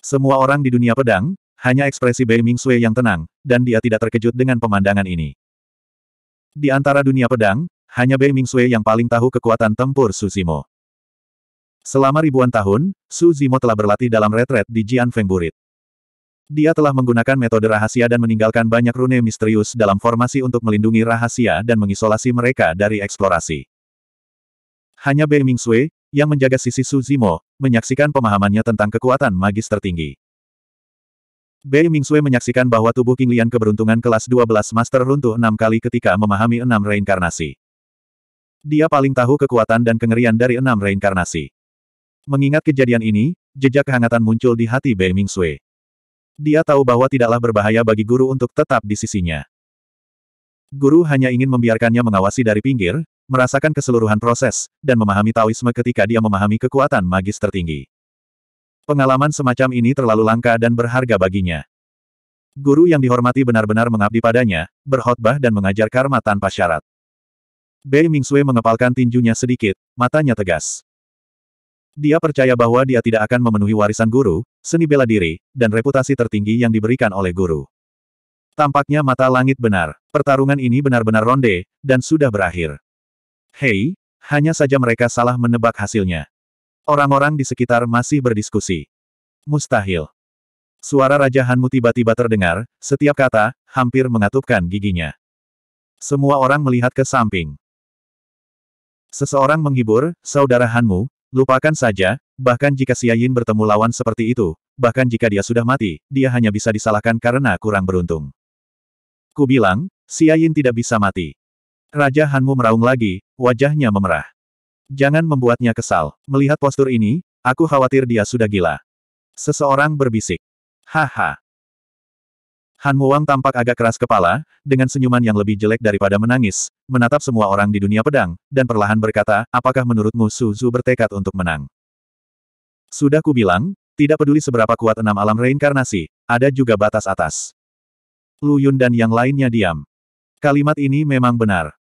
Semua orang di dunia pedang, hanya ekspresi Bei Ming Mingxue yang tenang, dan dia tidak terkejut dengan pemandangan ini. Di antara dunia pedang, hanya Bei Ming Mingxue yang paling tahu kekuatan tempur Su Zimo. Selama ribuan tahun, Su Zimo telah berlatih dalam retret di Jian Feng Burit. Dia telah menggunakan metode rahasia dan meninggalkan banyak rune misterius dalam formasi untuk melindungi rahasia dan mengisolasi mereka dari eksplorasi. Hanya Bei Mingxue, yang menjaga sisi Su Zimo, menyaksikan pemahamannya tentang kekuatan magis tertinggi. Bei Mingxue menyaksikan bahwa tubuh King Lian keberuntungan kelas 12 Master runtuh enam kali ketika memahami enam reinkarnasi. Dia paling tahu kekuatan dan kengerian dari enam reinkarnasi. Mengingat kejadian ini, jejak kehangatan muncul di hati Bei Mingxue. Dia tahu bahwa tidaklah berbahaya bagi guru untuk tetap di sisinya. Guru hanya ingin membiarkannya mengawasi dari pinggir, merasakan keseluruhan proses, dan memahami Taoisme ketika dia memahami kekuatan magis tertinggi. Pengalaman semacam ini terlalu langka dan berharga baginya. Guru yang dihormati benar-benar mengabdi padanya, berkhotbah dan mengajar karma tanpa syarat. Bei Mingxue mengepalkan tinjunya sedikit, matanya tegas. Dia percaya bahwa dia tidak akan memenuhi warisan guru, seni bela diri, dan reputasi tertinggi yang diberikan oleh guru. Tampaknya mata langit benar. Pertarungan ini benar-benar ronde, dan sudah berakhir. Hei, hanya saja mereka salah menebak hasilnya. Orang-orang di sekitar masih berdiskusi. Mustahil. Suara Raja Hanmu tiba-tiba terdengar, setiap kata, hampir mengatupkan giginya. Semua orang melihat ke samping. Seseorang menghibur, saudara Hanmu, lupakan saja, bahkan jika Yin bertemu lawan seperti itu, bahkan jika dia sudah mati, dia hanya bisa disalahkan karena kurang beruntung. Ku bilang, Yin tidak bisa mati. Raja Hanmu meraung lagi, wajahnya memerah. Jangan membuatnya kesal. Melihat postur ini, aku khawatir dia sudah gila. Seseorang berbisik. Haha. Han Wang tampak agak keras kepala, dengan senyuman yang lebih jelek daripada menangis, menatap semua orang di dunia pedang, dan perlahan berkata, apakah menurutmu Su Zhu bertekad untuk menang? Sudah kubilang, tidak peduli seberapa kuat enam alam reinkarnasi, ada juga batas atas. Lu Yun dan yang lainnya diam. Kalimat ini memang benar.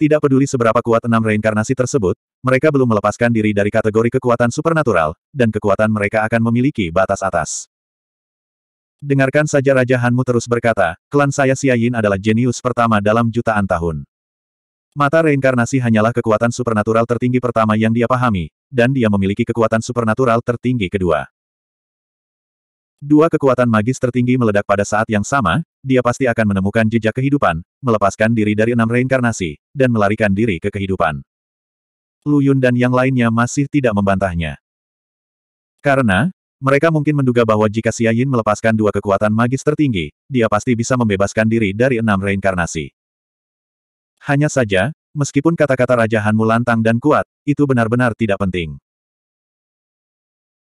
Tidak peduli seberapa kuat enam reinkarnasi tersebut, mereka belum melepaskan diri dari kategori kekuatan supernatural, dan kekuatan mereka akan memiliki batas atas. Dengarkan saja Raja Hanmu terus berkata, klan saya Siayin adalah jenius pertama dalam jutaan tahun. Mata reinkarnasi hanyalah kekuatan supernatural tertinggi pertama yang dia pahami, dan dia memiliki kekuatan supernatural tertinggi kedua. Dua kekuatan magis tertinggi meledak pada saat yang sama, dia pasti akan menemukan jejak kehidupan, melepaskan diri dari enam reinkarnasi, dan melarikan diri ke kehidupan. Lu Yun dan yang lainnya masih tidak membantahnya. Karena, mereka mungkin menduga bahwa jika Xia Yin melepaskan dua kekuatan magis tertinggi, dia pasti bisa membebaskan diri dari enam reinkarnasi. Hanya saja, meskipun kata-kata Raja Hanmu lantang dan kuat, itu benar-benar tidak penting.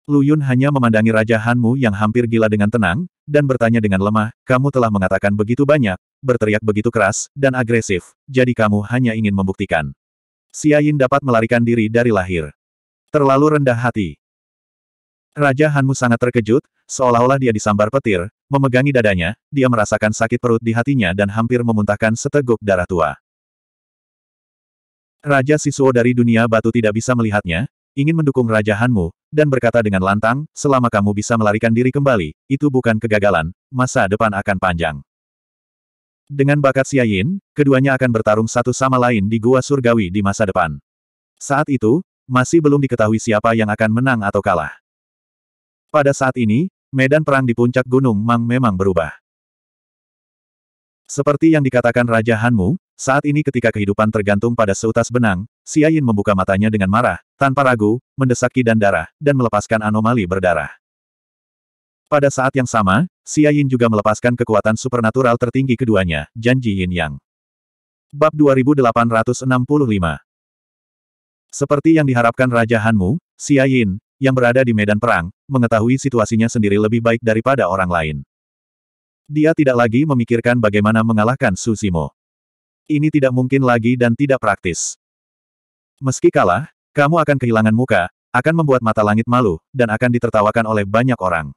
Lu Yun hanya memandangi Raja Hanmu yang hampir gila dengan tenang, dan bertanya dengan lemah, kamu telah mengatakan begitu banyak, berteriak begitu keras, dan agresif, jadi kamu hanya ingin membuktikan. Xiaoyin dapat melarikan diri dari lahir. Terlalu rendah hati. Raja Hanmu sangat terkejut, seolah-olah dia disambar petir, memegangi dadanya, dia merasakan sakit perut di hatinya dan hampir memuntahkan seteguk darah tua. Raja Sisuo dari dunia batu tidak bisa melihatnya, ingin mendukung Raja Hanmu, dan berkata dengan lantang, selama kamu bisa melarikan diri kembali, itu bukan kegagalan, masa depan akan panjang. Dengan bakat Siayin, keduanya akan bertarung satu sama lain di Gua Surgawi di masa depan. Saat itu, masih belum diketahui siapa yang akan menang atau kalah. Pada saat ini, medan perang di puncak Gunung Mang memang berubah. Seperti yang dikatakan Raja Hanmu, saat ini ketika kehidupan tergantung pada seutas benang, Xia Yin membuka matanya dengan marah, tanpa ragu, mendesak dan darah, dan melepaskan anomali berdarah. Pada saat yang sama, Xia Yin juga melepaskan kekuatan supernatural tertinggi keduanya, Janji Yin Yang. Bab 2865 Seperti yang diharapkan Raja Hanmu, Xia Yin, yang berada di medan perang, mengetahui situasinya sendiri lebih baik daripada orang lain. Dia tidak lagi memikirkan bagaimana mengalahkan Suzimo. Ini tidak mungkin lagi dan tidak praktis. Meski kalah, kamu akan kehilangan muka, akan membuat mata langit malu, dan akan ditertawakan oleh banyak orang.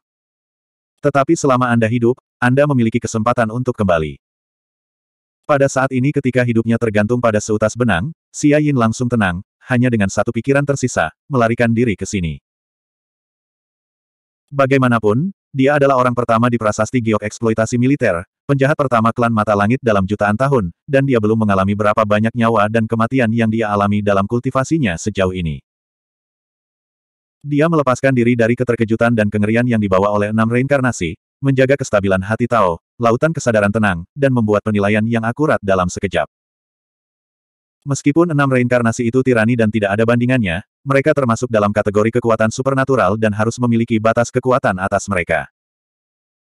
Tetapi selama Anda hidup, Anda memiliki kesempatan untuk kembali. Pada saat ini ketika hidupnya tergantung pada seutas benang, Xia Yin langsung tenang, hanya dengan satu pikiran tersisa, melarikan diri ke sini. Bagaimanapun, dia adalah orang pertama di prasasti giok eksploitasi militer, penjahat pertama klan mata langit dalam jutaan tahun, dan dia belum mengalami berapa banyak nyawa dan kematian yang dia alami dalam kultivasinya sejauh ini. Dia melepaskan diri dari keterkejutan dan kengerian yang dibawa oleh enam reinkarnasi, menjaga kestabilan hati Tao, lautan kesadaran tenang, dan membuat penilaian yang akurat dalam sekejap. Meskipun enam reinkarnasi itu tirani dan tidak ada bandingannya, mereka termasuk dalam kategori kekuatan supernatural dan harus memiliki batas kekuatan atas mereka.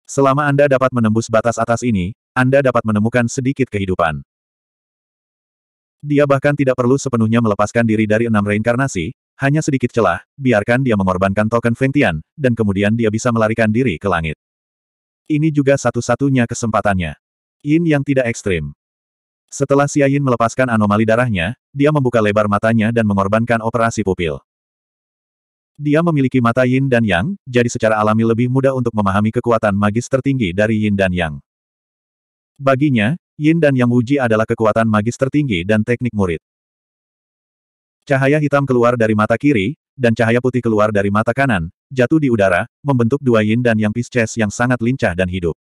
Selama Anda dapat menembus batas atas ini, Anda dapat menemukan sedikit kehidupan. Dia bahkan tidak perlu sepenuhnya melepaskan diri dari enam reinkarnasi, hanya sedikit celah, biarkan dia mengorbankan token Fengtian, dan kemudian dia bisa melarikan diri ke langit. Ini juga satu-satunya kesempatannya. Yin yang tidak ekstrim. Setelah Yin melepaskan anomali darahnya, dia membuka lebar matanya dan mengorbankan operasi pupil. Dia memiliki mata Yin dan Yang, jadi secara alami lebih mudah untuk memahami kekuatan magis tertinggi dari Yin dan Yang. Baginya, Yin dan Yang Wuji adalah kekuatan magis tertinggi dan teknik murid. Cahaya hitam keluar dari mata kiri, dan cahaya putih keluar dari mata kanan, jatuh di udara, membentuk dua Yin dan Yang Pisces yang sangat lincah dan hidup.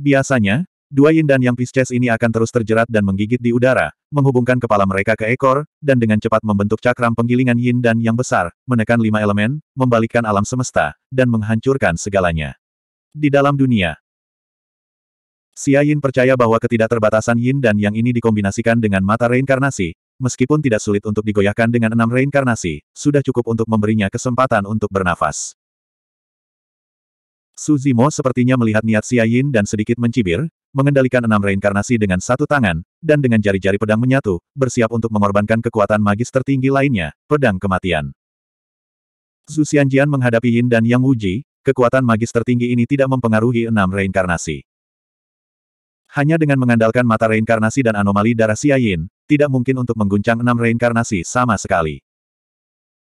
Biasanya, Dua yin dan yang Pisces ini akan terus terjerat dan menggigit di udara, menghubungkan kepala mereka ke ekor, dan dengan cepat membentuk cakram penggilingan yin dan yang besar, menekan lima elemen, membalikkan alam semesta, dan menghancurkan segalanya. Di dalam dunia, Xia Yin percaya bahwa ketidakterbatasan Yin dan Yang ini dikombinasikan dengan mata reinkarnasi, meskipun tidak sulit untuk digoyahkan dengan enam reinkarnasi, sudah cukup untuk memberinya kesempatan untuk bernafas. Suzimo sepertinya melihat niat Xia Yin dan sedikit mencibir, mengendalikan enam reinkarnasi dengan satu tangan, dan dengan jari-jari pedang menyatu, bersiap untuk mengorbankan kekuatan magis tertinggi lainnya, pedang kematian. Su Xianjian menghadapi Yin dan Yang Wuji, kekuatan magis tertinggi ini tidak mempengaruhi enam reinkarnasi. Hanya dengan mengandalkan mata reinkarnasi dan anomali darah Xia Yin, tidak mungkin untuk mengguncang enam reinkarnasi sama sekali.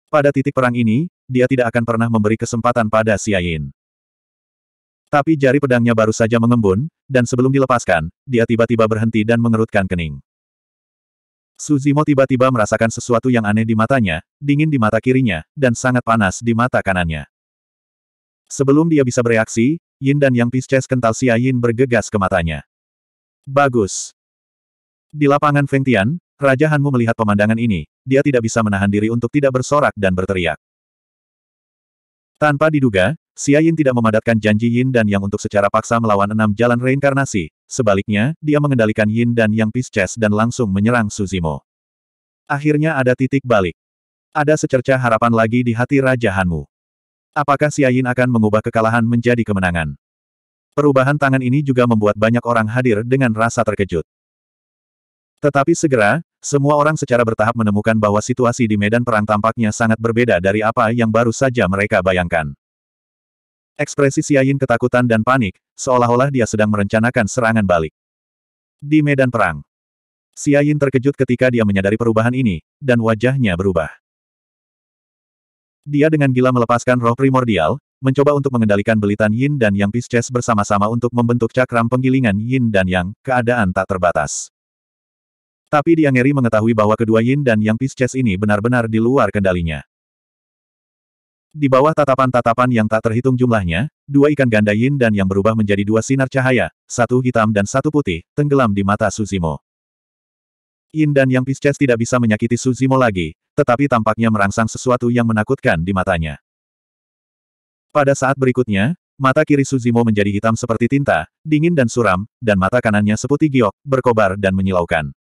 Pada titik perang ini, dia tidak akan pernah memberi kesempatan pada Xia Yin. Tapi jari pedangnya baru saja mengembun, dan sebelum dilepaskan, dia tiba-tiba berhenti dan mengerutkan kening. Suzimo tiba-tiba merasakan sesuatu yang aneh di matanya, dingin di mata kirinya, dan sangat panas di mata kanannya. Sebelum dia bisa bereaksi, Yin dan Yang Pisces kental Xia Yin bergegas ke matanya. Bagus. Di lapangan Feng Tian, Raja Hanmu melihat pemandangan ini, dia tidak bisa menahan diri untuk tidak bersorak dan berteriak. Tanpa diduga, Xia Yin tidak memadatkan janji Yin dan Yang untuk secara paksa melawan enam jalan reinkarnasi, sebaliknya, dia mengendalikan Yin dan Yang Pisces dan langsung menyerang Suzimo. Akhirnya ada titik balik. Ada secerca harapan lagi di hati Raja Hanmu. Apakah Xia Yin akan mengubah kekalahan menjadi kemenangan? Perubahan tangan ini juga membuat banyak orang hadir dengan rasa terkejut. Tetapi segera, semua orang secara bertahap menemukan bahwa situasi di medan perang tampaknya sangat berbeda dari apa yang baru saja mereka bayangkan. Ekspresi Siayin ketakutan dan panik, seolah-olah dia sedang merencanakan serangan balik. Di medan perang, Siayin terkejut ketika dia menyadari perubahan ini, dan wajahnya berubah. Dia dengan gila melepaskan roh primordial, mencoba untuk mengendalikan belitan Yin dan Yang Pisces bersama-sama untuk membentuk cakram penggilingan Yin dan Yang, keadaan tak terbatas. Tapi dia ngeri mengetahui bahwa kedua Yin dan Yang Pisces ini benar-benar di luar kendalinya. Di bawah tatapan-tatapan yang tak terhitung jumlahnya, dua ikan ganda yin dan yang berubah menjadi dua sinar cahaya, satu hitam dan satu putih, tenggelam di mata Suzimo. Yin dan Yang Pisces tidak bisa menyakiti Suzimo lagi, tetapi tampaknya merangsang sesuatu yang menakutkan di matanya. Pada saat berikutnya, mata kiri Suzimo menjadi hitam seperti tinta, dingin dan suram, dan mata kanannya seputih giok, berkobar dan menyilaukan.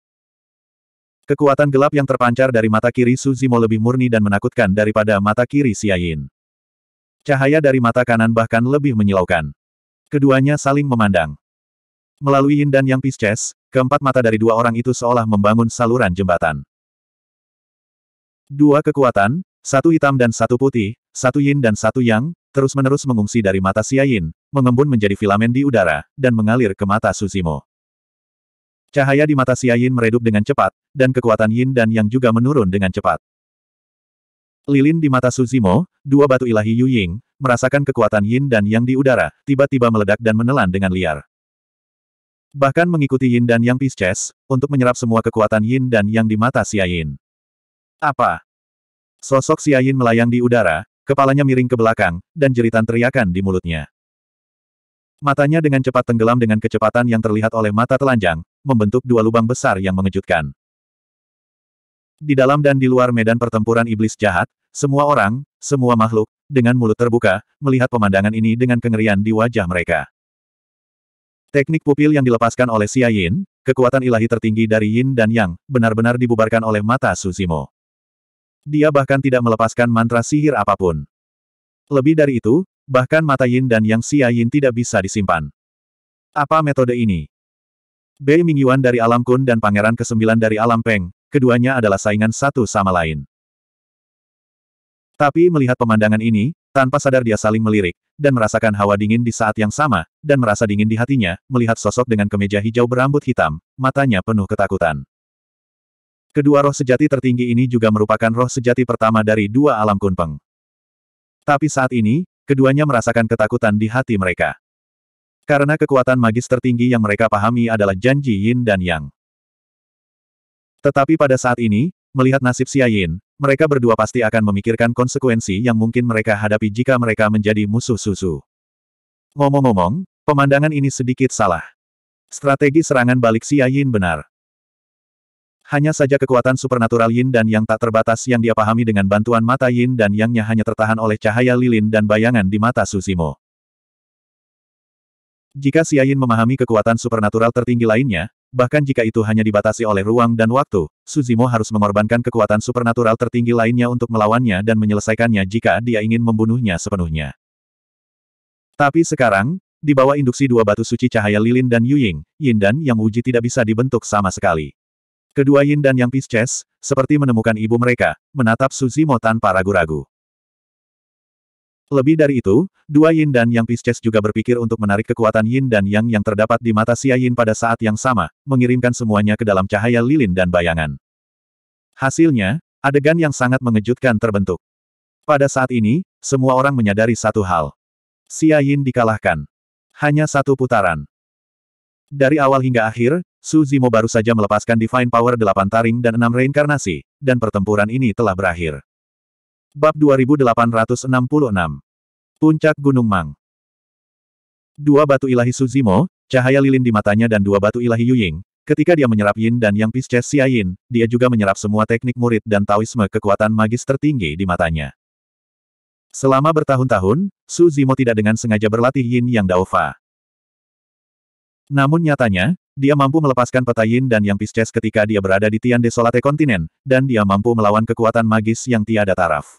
Kekuatan gelap yang terpancar dari mata kiri Suzimo lebih murni dan menakutkan daripada mata kiri Siayin. Cahaya dari mata kanan bahkan lebih menyilaukan. Keduanya saling memandang. Melalui Yin dan Yang Pisces, keempat mata dari dua orang itu seolah membangun saluran jembatan. Dua kekuatan, satu hitam dan satu putih, satu yin dan satu yang, terus-menerus mengungsi dari mata Siayin, mengembun menjadi filamen di udara, dan mengalir ke mata Suzimo. Cahaya di mata Siayin meredup dengan cepat, dan kekuatan yin dan yang juga menurun dengan cepat. Lilin di mata Suzimo, dua batu ilahi Yu Ying, merasakan kekuatan yin dan yang di udara, tiba-tiba meledak dan menelan dengan liar. Bahkan mengikuti yin dan yang Pisces, untuk menyerap semua kekuatan yin dan yang di mata Xia Yin. Apa? Sosok Xia Yin melayang di udara, kepalanya miring ke belakang, dan jeritan teriakan di mulutnya. Matanya dengan cepat tenggelam dengan kecepatan yang terlihat oleh mata telanjang, membentuk dua lubang besar yang mengejutkan. Di dalam dan di luar medan pertempuran iblis jahat, semua orang, semua makhluk, dengan mulut terbuka, melihat pemandangan ini dengan kengerian di wajah mereka. Teknik pupil yang dilepaskan oleh Xia Yin, kekuatan ilahi tertinggi dari Yin dan Yang, benar-benar dibubarkan oleh mata Suzimo. Dia bahkan tidak melepaskan mantra sihir apapun. Lebih dari itu, bahkan mata Yin dan Yang Xia Yin tidak bisa disimpan. Apa metode ini? Bei Mingyuan dari alam Kun dan Pangeran ke-9 dari alam Peng, keduanya adalah saingan satu sama lain. Tapi melihat pemandangan ini, tanpa sadar dia saling melirik, dan merasakan hawa dingin di saat yang sama, dan merasa dingin di hatinya, melihat sosok dengan kemeja hijau berambut hitam, matanya penuh ketakutan. Kedua roh sejati tertinggi ini juga merupakan roh sejati pertama dari dua alam kunpeng. Tapi saat ini, keduanya merasakan ketakutan di hati mereka. Karena kekuatan magis tertinggi yang mereka pahami adalah janji yin dan yang. Tetapi pada saat ini, melihat nasib Yin, mereka berdua pasti akan memikirkan konsekuensi yang mungkin mereka hadapi jika mereka menjadi musuh susu. Ngomong-ngomong, pemandangan ini sedikit salah. Strategi serangan balik Yin benar. Hanya saja kekuatan supernatural Yin dan Yang tak terbatas yang dia pahami dengan bantuan mata Yin dan Yangnya hanya tertahan oleh cahaya lilin dan bayangan di mata Susimo. Jika Yin memahami kekuatan supernatural tertinggi lainnya, Bahkan jika itu hanya dibatasi oleh ruang dan waktu, Suzimo harus mengorbankan kekuatan supernatural tertinggi lainnya untuk melawannya dan menyelesaikannya jika dia ingin membunuhnya sepenuhnya. Tapi sekarang, di bawah induksi dua batu suci cahaya lilin dan Yuying, Yin dan Yang Wuji tidak bisa dibentuk sama sekali. Kedua Yin dan Yang Pisces, seperti menemukan ibu mereka, menatap Suzimo tanpa ragu-ragu. Lebih dari itu, dua yin dan yang Pisces juga berpikir untuk menarik kekuatan yin dan yang yang terdapat di mata Xia Yin pada saat yang sama, mengirimkan semuanya ke dalam cahaya lilin dan bayangan. Hasilnya, adegan yang sangat mengejutkan terbentuk. Pada saat ini, semua orang menyadari satu hal. Xia Yin dikalahkan. Hanya satu putaran. Dari awal hingga akhir, Su Zimo baru saja melepaskan Divine Power 8 taring dan 6 reinkarnasi, dan pertempuran ini telah berakhir. Bab 2866 Puncak Gunung Mang Dua batu ilahi Suzimo, cahaya lilin di matanya dan dua batu ilahi Yuying, ketika dia menyerap Yin dan Yang Pisces Yin dia juga menyerap semua teknik murid dan Taoisme kekuatan magis tertinggi di matanya. Selama bertahun-tahun, Suzimo tidak dengan sengaja berlatih Yin Yang Daofa. Namun nyatanya, dia mampu melepaskan peta Yin dan Yang Pisces ketika dia berada di Tian Desolate Kontinen, dan dia mampu melawan kekuatan magis yang tiada taraf.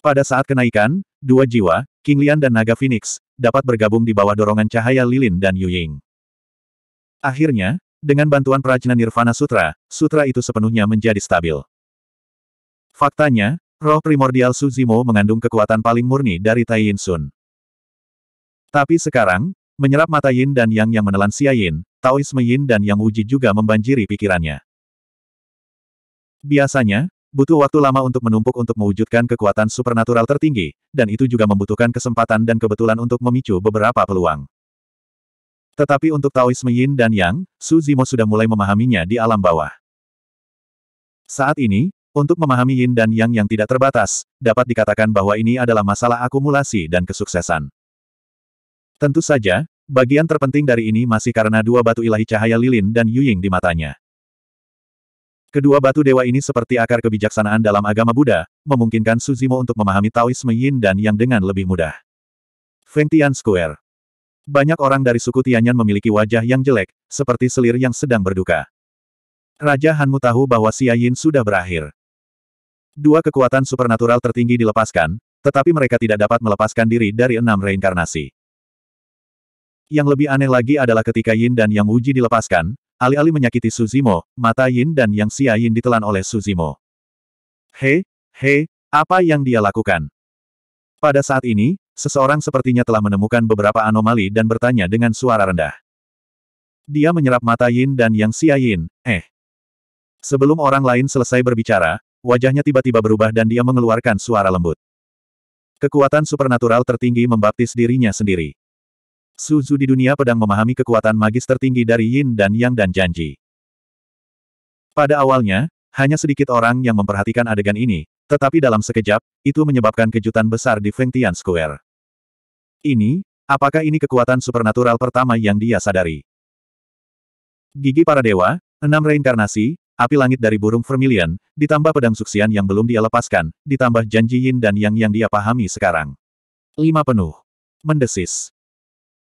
Pada saat kenaikan, dua jiwa, King Lian dan Naga Phoenix, dapat bergabung di bawah dorongan cahaya lilin dan Yu Ying. Akhirnya, dengan bantuan Prajna Nirvana Sutra, sutra itu sepenuhnya menjadi stabil. Faktanya, roh primordial Suzimo mengandung kekuatan paling murni dari Tai Yin Sun. Tapi sekarang, Menyerap mata Yin dan Yang yang menelan Xia Yin, Taoisme Yin dan Yang Wuji juga membanjiri pikirannya. Biasanya, butuh waktu lama untuk menumpuk untuk mewujudkan kekuatan supernatural tertinggi, dan itu juga membutuhkan kesempatan dan kebetulan untuk memicu beberapa peluang. Tetapi untuk Taoisme Yin dan Yang, Su Zimo sudah mulai memahaminya di alam bawah. Saat ini, untuk memahami Yin dan Yang yang tidak terbatas, dapat dikatakan bahwa ini adalah masalah akumulasi dan kesuksesan. Tentu saja, bagian terpenting dari ini masih karena dua batu ilahi cahaya lilin dan Yuying di matanya. Kedua batu dewa ini seperti akar kebijaksanaan dalam agama Buddha, memungkinkan Suzimo untuk memahami Taoisme Yin dan Yang dengan lebih mudah. Feng Tian Square Banyak orang dari suku Tianyan memiliki wajah yang jelek, seperti selir yang sedang berduka. Raja Hanmu tahu bahwa Xia Yin sudah berakhir. Dua kekuatan supernatural tertinggi dilepaskan, tetapi mereka tidak dapat melepaskan diri dari enam reinkarnasi. Yang lebih aneh lagi adalah ketika Yin dan Yang Wuji dilepaskan, alih-alih menyakiti Suzimo, mata Yin dan Yang Xia Yin ditelan oleh Suzimo. Hei, hei, apa yang dia lakukan? Pada saat ini, seseorang sepertinya telah menemukan beberapa anomali dan bertanya dengan suara rendah. Dia menyerap mata Yin dan Yang Xia Yin, eh. Sebelum orang lain selesai berbicara, wajahnya tiba-tiba berubah dan dia mengeluarkan suara lembut. Kekuatan supernatural tertinggi membaptis dirinya sendiri. Suzu di dunia pedang memahami kekuatan magis tertinggi dari Yin dan Yang dan janji. Pada awalnya, hanya sedikit orang yang memperhatikan adegan ini, tetapi dalam sekejap, itu menyebabkan kejutan besar di Fengtian Square. Ini, apakah ini kekuatan supernatural pertama yang dia sadari? Gigi para dewa, enam reinkarnasi, api langit dari burung vermilion, ditambah pedang suksian yang belum dia lepaskan, ditambah janji yin dan yang yang dia pahami sekarang. Lima penuh. Mendesis.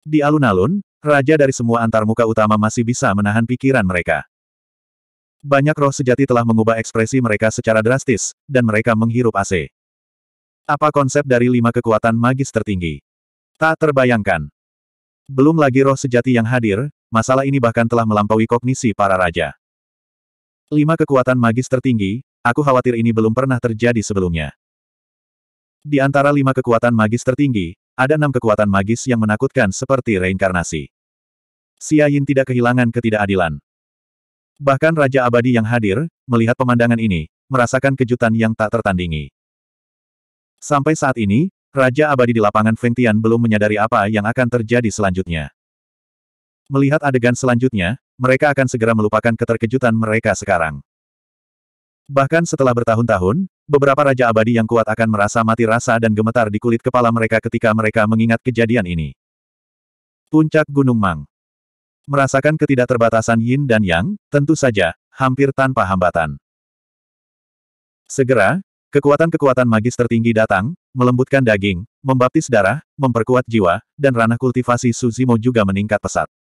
Di alun-alun, raja dari semua antar muka utama masih bisa menahan pikiran mereka. Banyak roh sejati telah mengubah ekspresi mereka secara drastis, dan mereka menghirup AC. Apa konsep dari lima kekuatan magis tertinggi? Tak terbayangkan. Belum lagi roh sejati yang hadir, masalah ini bahkan telah melampaui kognisi para raja. Lima kekuatan magis tertinggi, aku khawatir ini belum pernah terjadi sebelumnya. Di antara lima kekuatan magis tertinggi, ada enam kekuatan magis yang menakutkan seperti reinkarnasi. Xia Yin tidak kehilangan ketidakadilan. Bahkan Raja Abadi yang hadir, melihat pemandangan ini, merasakan kejutan yang tak tertandingi. Sampai saat ini, Raja Abadi di lapangan Feng Tian belum menyadari apa yang akan terjadi selanjutnya. Melihat adegan selanjutnya, mereka akan segera melupakan keterkejutan mereka sekarang. Bahkan setelah bertahun-tahun, beberapa Raja Abadi yang kuat akan merasa mati rasa dan gemetar di kulit kepala mereka ketika mereka mengingat kejadian ini. Puncak Gunung Mang Merasakan ketidakterbatasan Yin dan Yang, tentu saja, hampir tanpa hambatan. Segera, kekuatan-kekuatan magis tertinggi datang, melembutkan daging, membaptis darah, memperkuat jiwa, dan ranah kultivasi Suzimo juga meningkat pesat.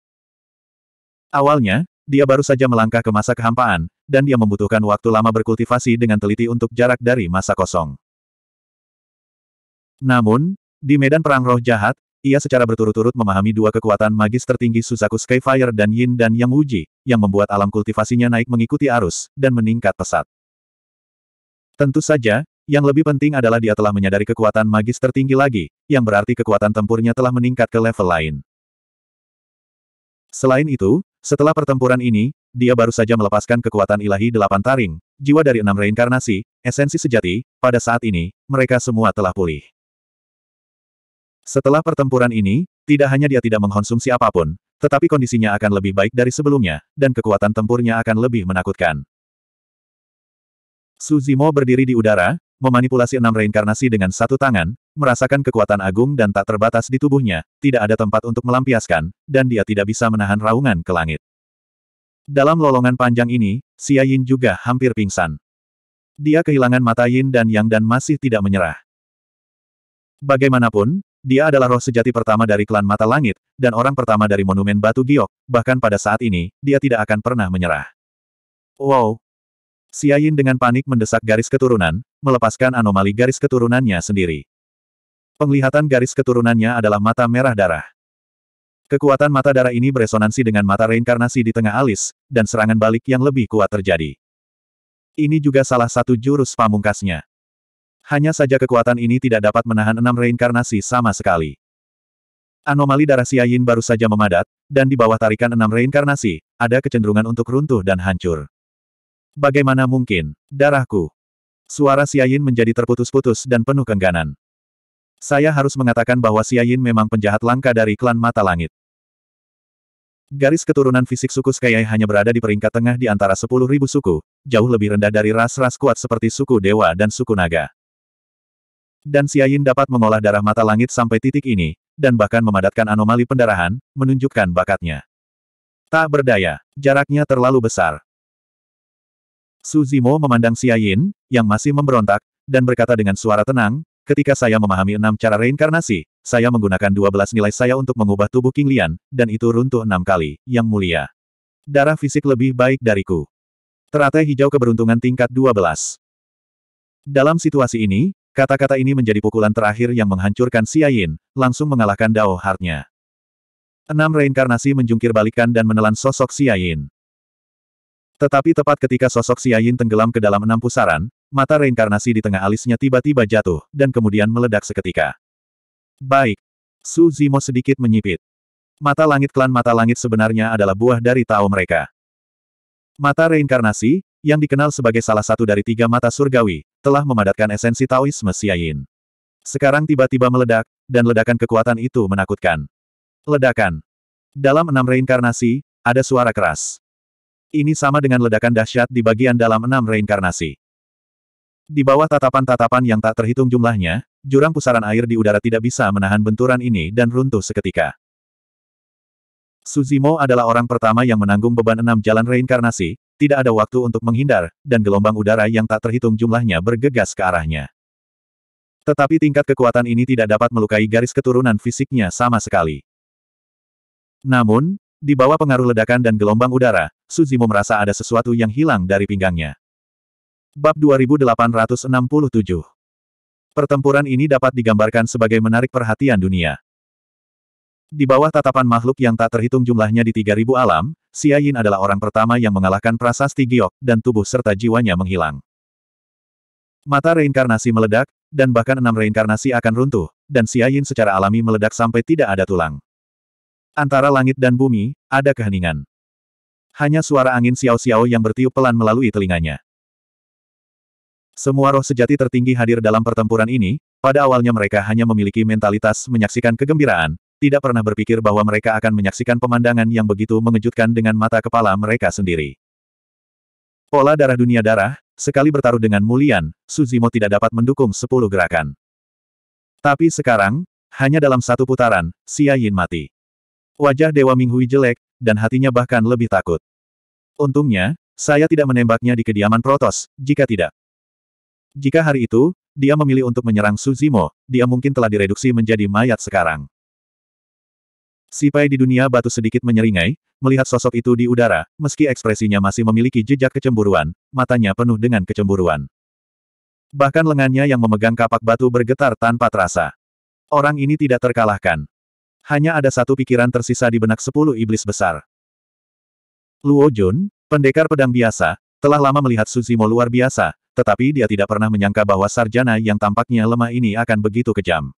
Awalnya, dia baru saja melangkah ke masa kehampaan, dan dia membutuhkan waktu lama berkultivasi dengan teliti untuk jarak dari masa kosong. Namun, di medan perang roh jahat, ia secara berturut-turut memahami dua kekuatan magis tertinggi Suzaku Skyfire dan Yin dan Yang Wuji, yang membuat alam kultivasinya naik mengikuti arus, dan meningkat pesat. Tentu saja, yang lebih penting adalah dia telah menyadari kekuatan magis tertinggi lagi, yang berarti kekuatan tempurnya telah meningkat ke level lain. Selain itu, setelah pertempuran ini, dia baru saja melepaskan kekuatan ilahi delapan taring, jiwa dari enam reinkarnasi, esensi sejati, pada saat ini, mereka semua telah pulih. Setelah pertempuran ini, tidak hanya dia tidak mengkonsumsi apapun, tetapi kondisinya akan lebih baik dari sebelumnya, dan kekuatan tempurnya akan lebih menakutkan. Suzimo berdiri di udara, memanipulasi enam reinkarnasi dengan satu tangan, merasakan kekuatan agung dan tak terbatas di tubuhnya, tidak ada tempat untuk melampiaskan, dan dia tidak bisa menahan raungan ke langit. Dalam lolongan panjang ini, Xia Yin juga hampir pingsan. Dia kehilangan mata Yin dan Yang dan masih tidak menyerah. Bagaimanapun, dia adalah roh sejati pertama dari klan Mata Langit, dan orang pertama dari Monumen Batu Giok, bahkan pada saat ini, dia tidak akan pernah menyerah. Wow, Siayin dengan panik mendesak garis keturunan, melepaskan anomali garis keturunannya sendiri. Penglihatan garis keturunannya adalah mata merah darah. Kekuatan mata darah ini beresonansi dengan mata reinkarnasi di tengah alis, dan serangan balik yang lebih kuat terjadi. Ini juga salah satu jurus pamungkasnya. Hanya saja kekuatan ini tidak dapat menahan enam reinkarnasi sama sekali. Anomali darah Siayin baru saja memadat, dan di bawah tarikan enam reinkarnasi, ada kecenderungan untuk runtuh dan hancur. Bagaimana mungkin? Darahku. Suara Siayin menjadi terputus-putus dan penuh kengganan. Saya harus mengatakan bahwa Siayin memang penjahat langka dari klan Mata Langit. Garis keturunan fisik suku Skyai hanya berada di peringkat tengah di antara 10.000 suku, jauh lebih rendah dari ras-ras kuat seperti suku Dewa dan suku Naga. Dan Siayin dapat mengolah darah Mata Langit sampai titik ini, dan bahkan memadatkan anomali pendarahan, menunjukkan bakatnya. Tak berdaya, jaraknya terlalu besar. Su Zimo memandang Xia Yin, yang masih memberontak, dan berkata dengan suara tenang, ketika saya memahami enam cara reinkarnasi, saya menggunakan dua belas nilai saya untuk mengubah tubuh King Lian, dan itu runtuh enam kali, yang mulia. Darah fisik lebih baik dariku. Teratai hijau keberuntungan tingkat dua belas. Dalam situasi ini, kata-kata ini menjadi pukulan terakhir yang menghancurkan Xia Yin, langsung mengalahkan Dao Hartnya. Enam reinkarnasi menjungkir balikan dan menelan sosok Xia Yin. Tetapi tepat ketika sosok Xiaoyin tenggelam ke dalam enam pusaran, mata reinkarnasi di tengah alisnya tiba-tiba jatuh, dan kemudian meledak seketika. Baik. Su Zimo sedikit menyipit. Mata langit klan mata langit sebenarnya adalah buah dari Tao mereka. Mata reinkarnasi, yang dikenal sebagai salah satu dari tiga mata surgawi, telah memadatkan esensi Taoisme Xiaoyin. Sekarang tiba-tiba meledak, dan ledakan kekuatan itu menakutkan. Ledakan. Dalam enam reinkarnasi, ada suara keras. Ini sama dengan ledakan dahsyat di bagian dalam enam reinkarnasi. Di bawah tatapan-tatapan yang tak terhitung jumlahnya, jurang pusaran air di udara tidak bisa menahan benturan ini dan runtuh seketika. Suzimo adalah orang pertama yang menanggung beban enam jalan reinkarnasi, tidak ada waktu untuk menghindar, dan gelombang udara yang tak terhitung jumlahnya bergegas ke arahnya. Tetapi tingkat kekuatan ini tidak dapat melukai garis keturunan fisiknya sama sekali. Namun, di bawah pengaruh ledakan dan gelombang udara, Suzimo merasa ada sesuatu yang hilang dari pinggangnya. Bab 2867 Pertempuran ini dapat digambarkan sebagai menarik perhatian dunia. Di bawah tatapan makhluk yang tak terhitung jumlahnya di 3000 alam, Xia Yin adalah orang pertama yang mengalahkan prasasti giok, dan tubuh serta jiwanya menghilang. Mata reinkarnasi meledak, dan bahkan enam reinkarnasi akan runtuh, dan Xia Yin secara alami meledak sampai tidak ada tulang. Antara langit dan bumi, ada keheningan hanya suara angin siau-siau yang bertiup pelan melalui telinganya. Semua roh sejati tertinggi hadir dalam pertempuran ini, pada awalnya mereka hanya memiliki mentalitas menyaksikan kegembiraan, tidak pernah berpikir bahwa mereka akan menyaksikan pemandangan yang begitu mengejutkan dengan mata kepala mereka sendiri. Pola darah dunia darah, sekali bertaruh dengan Mulian, Suzimo tidak dapat mendukung sepuluh gerakan. Tapi sekarang, hanya dalam satu putaran, Xia Yin mati. Wajah Dewa Minghui jelek, dan hatinya bahkan lebih takut. Untungnya, saya tidak menembaknya di kediaman Protos, jika tidak. Jika hari itu, dia memilih untuk menyerang Suzimo, dia mungkin telah direduksi menjadi mayat sekarang. Sipai di dunia batu sedikit menyeringai, melihat sosok itu di udara, meski ekspresinya masih memiliki jejak kecemburuan, matanya penuh dengan kecemburuan. Bahkan lengannya yang memegang kapak batu bergetar tanpa terasa. Orang ini tidak terkalahkan hanya ada satu pikiran tersisa di benak sepuluh iblis besar. Luo Jun, pendekar pedang biasa, telah lama melihat Suzimo luar biasa, tetapi dia tidak pernah menyangka bahwa sarjana yang tampaknya lemah ini akan begitu kejam.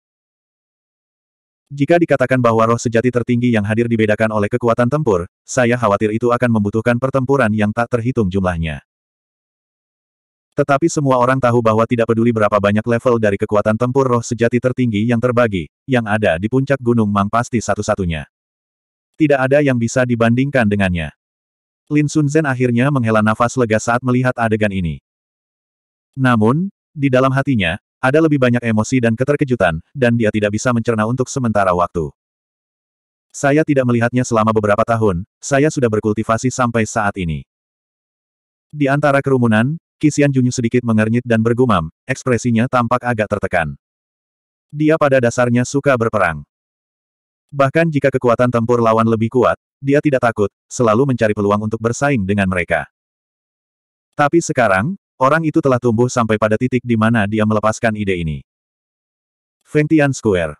Jika dikatakan bahwa roh sejati tertinggi yang hadir dibedakan oleh kekuatan tempur, saya khawatir itu akan membutuhkan pertempuran yang tak terhitung jumlahnya. Tetapi semua orang tahu bahwa tidak peduli berapa banyak level dari kekuatan tempur roh sejati tertinggi yang terbagi, yang ada di puncak Gunung Mang pasti satu-satunya. Tidak ada yang bisa dibandingkan dengannya. Lin Sunzen akhirnya menghela nafas lega saat melihat adegan ini. Namun, di dalam hatinya, ada lebih banyak emosi dan keterkejutan, dan dia tidak bisa mencerna untuk sementara waktu. Saya tidak melihatnya selama beberapa tahun, saya sudah berkultivasi sampai saat ini. Di antara kerumunan, Kisian Junyu sedikit mengernyit dan bergumam, ekspresinya tampak agak tertekan. Dia pada dasarnya suka berperang. Bahkan jika kekuatan tempur lawan lebih kuat, dia tidak takut, selalu mencari peluang untuk bersaing dengan mereka. Tapi sekarang, orang itu telah tumbuh sampai pada titik di mana dia melepaskan ide ini. Ventian Square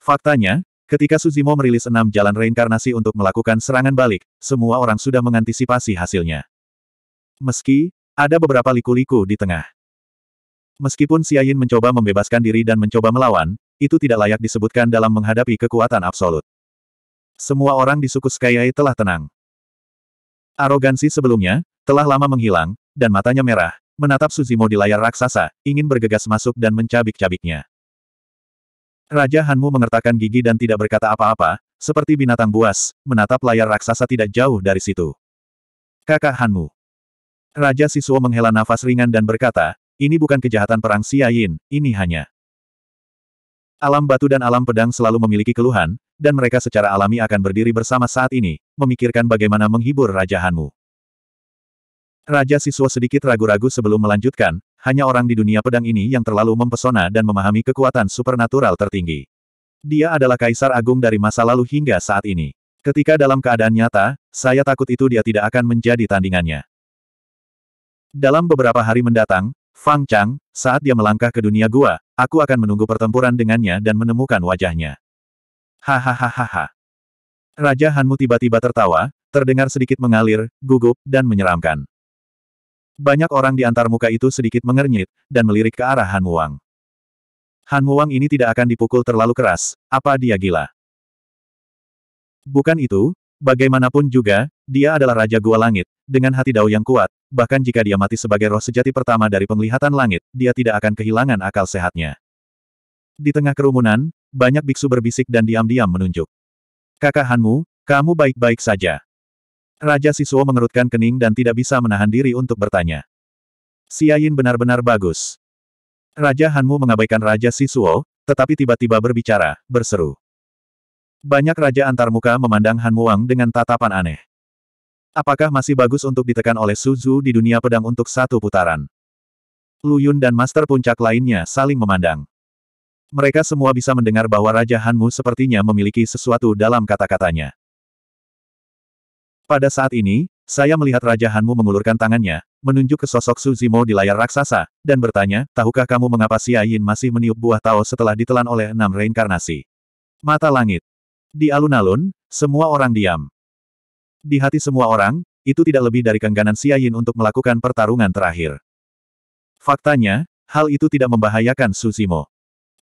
Faktanya, ketika Suzimo merilis enam jalan reinkarnasi untuk melakukan serangan balik, semua orang sudah mengantisipasi hasilnya. Meski, ada beberapa liku-liku di tengah. Meskipun Xiaoyin mencoba membebaskan diri dan mencoba melawan, itu tidak layak disebutkan dalam menghadapi kekuatan absolut. Semua orang di suku Skyai telah tenang. Arogansi sebelumnya, telah lama menghilang, dan matanya merah, menatap Suzimo di layar raksasa, ingin bergegas masuk dan mencabik-cabiknya. Raja Hanmu mengertakkan gigi dan tidak berkata apa-apa, seperti binatang buas, menatap layar raksasa tidak jauh dari situ. Kakak Hanmu. Raja Sisuo menghela nafas ringan dan berkata, ini bukan kejahatan perang Yin. ini hanya Alam batu dan alam pedang selalu memiliki keluhan, dan mereka secara alami akan berdiri bersama saat ini, memikirkan bagaimana menghibur Raja Hanmu. Raja Siswa sedikit ragu-ragu sebelum melanjutkan, hanya orang di dunia pedang ini yang terlalu mempesona dan memahami kekuatan supernatural tertinggi. Dia adalah kaisar agung dari masa lalu hingga saat ini. Ketika dalam keadaan nyata, saya takut itu dia tidak akan menjadi tandingannya. Dalam beberapa hari mendatang, Fang Chang, saat dia melangkah ke dunia gua, aku akan menunggu pertempuran dengannya dan menemukan wajahnya. Hahaha. Raja Hanmu tiba-tiba tertawa, terdengar sedikit mengalir, gugup, dan menyeramkan. Banyak orang di antar muka itu sedikit mengernyit, dan melirik ke arah Han Muang. Han Muang ini tidak akan dipukul terlalu keras, apa dia gila? Bukan itu, bagaimanapun juga, dia adalah Raja Gua Langit, dengan hati Dao yang kuat, bahkan jika dia mati sebagai roh sejati pertama dari penglihatan langit, dia tidak akan kehilangan akal sehatnya. Di tengah kerumunan, banyak biksu berbisik dan diam-diam menunjuk. Kakak Hanmu, kamu baik-baik saja. Raja Sisuo mengerutkan kening dan tidak bisa menahan diri untuk bertanya. Siain benar-benar bagus. Raja Hanmu mengabaikan Raja Sisuo, tetapi tiba-tiba berbicara, berseru. Banyak raja antarmuka memandang Hanmu Wang dengan tatapan aneh. Apakah masih bagus untuk ditekan oleh Suzu di dunia pedang untuk satu putaran? Lu Yun dan Master Puncak lainnya saling memandang. Mereka semua bisa mendengar bahwa Raja Hanmu sepertinya memiliki sesuatu dalam kata-katanya. Pada saat ini, saya melihat Raja Hanmu mengulurkan tangannya, menunjuk ke sosok Suzimo di layar raksasa, dan bertanya, tahukah kamu mengapa si Ayin masih meniup buah Tao setelah ditelan oleh enam reinkarnasi? Mata Langit. Di alun-alun, semua orang diam. Di hati semua orang, itu tidak lebih dari kengganan Yin untuk melakukan pertarungan terakhir. Faktanya, hal itu tidak membahayakan Suzimo.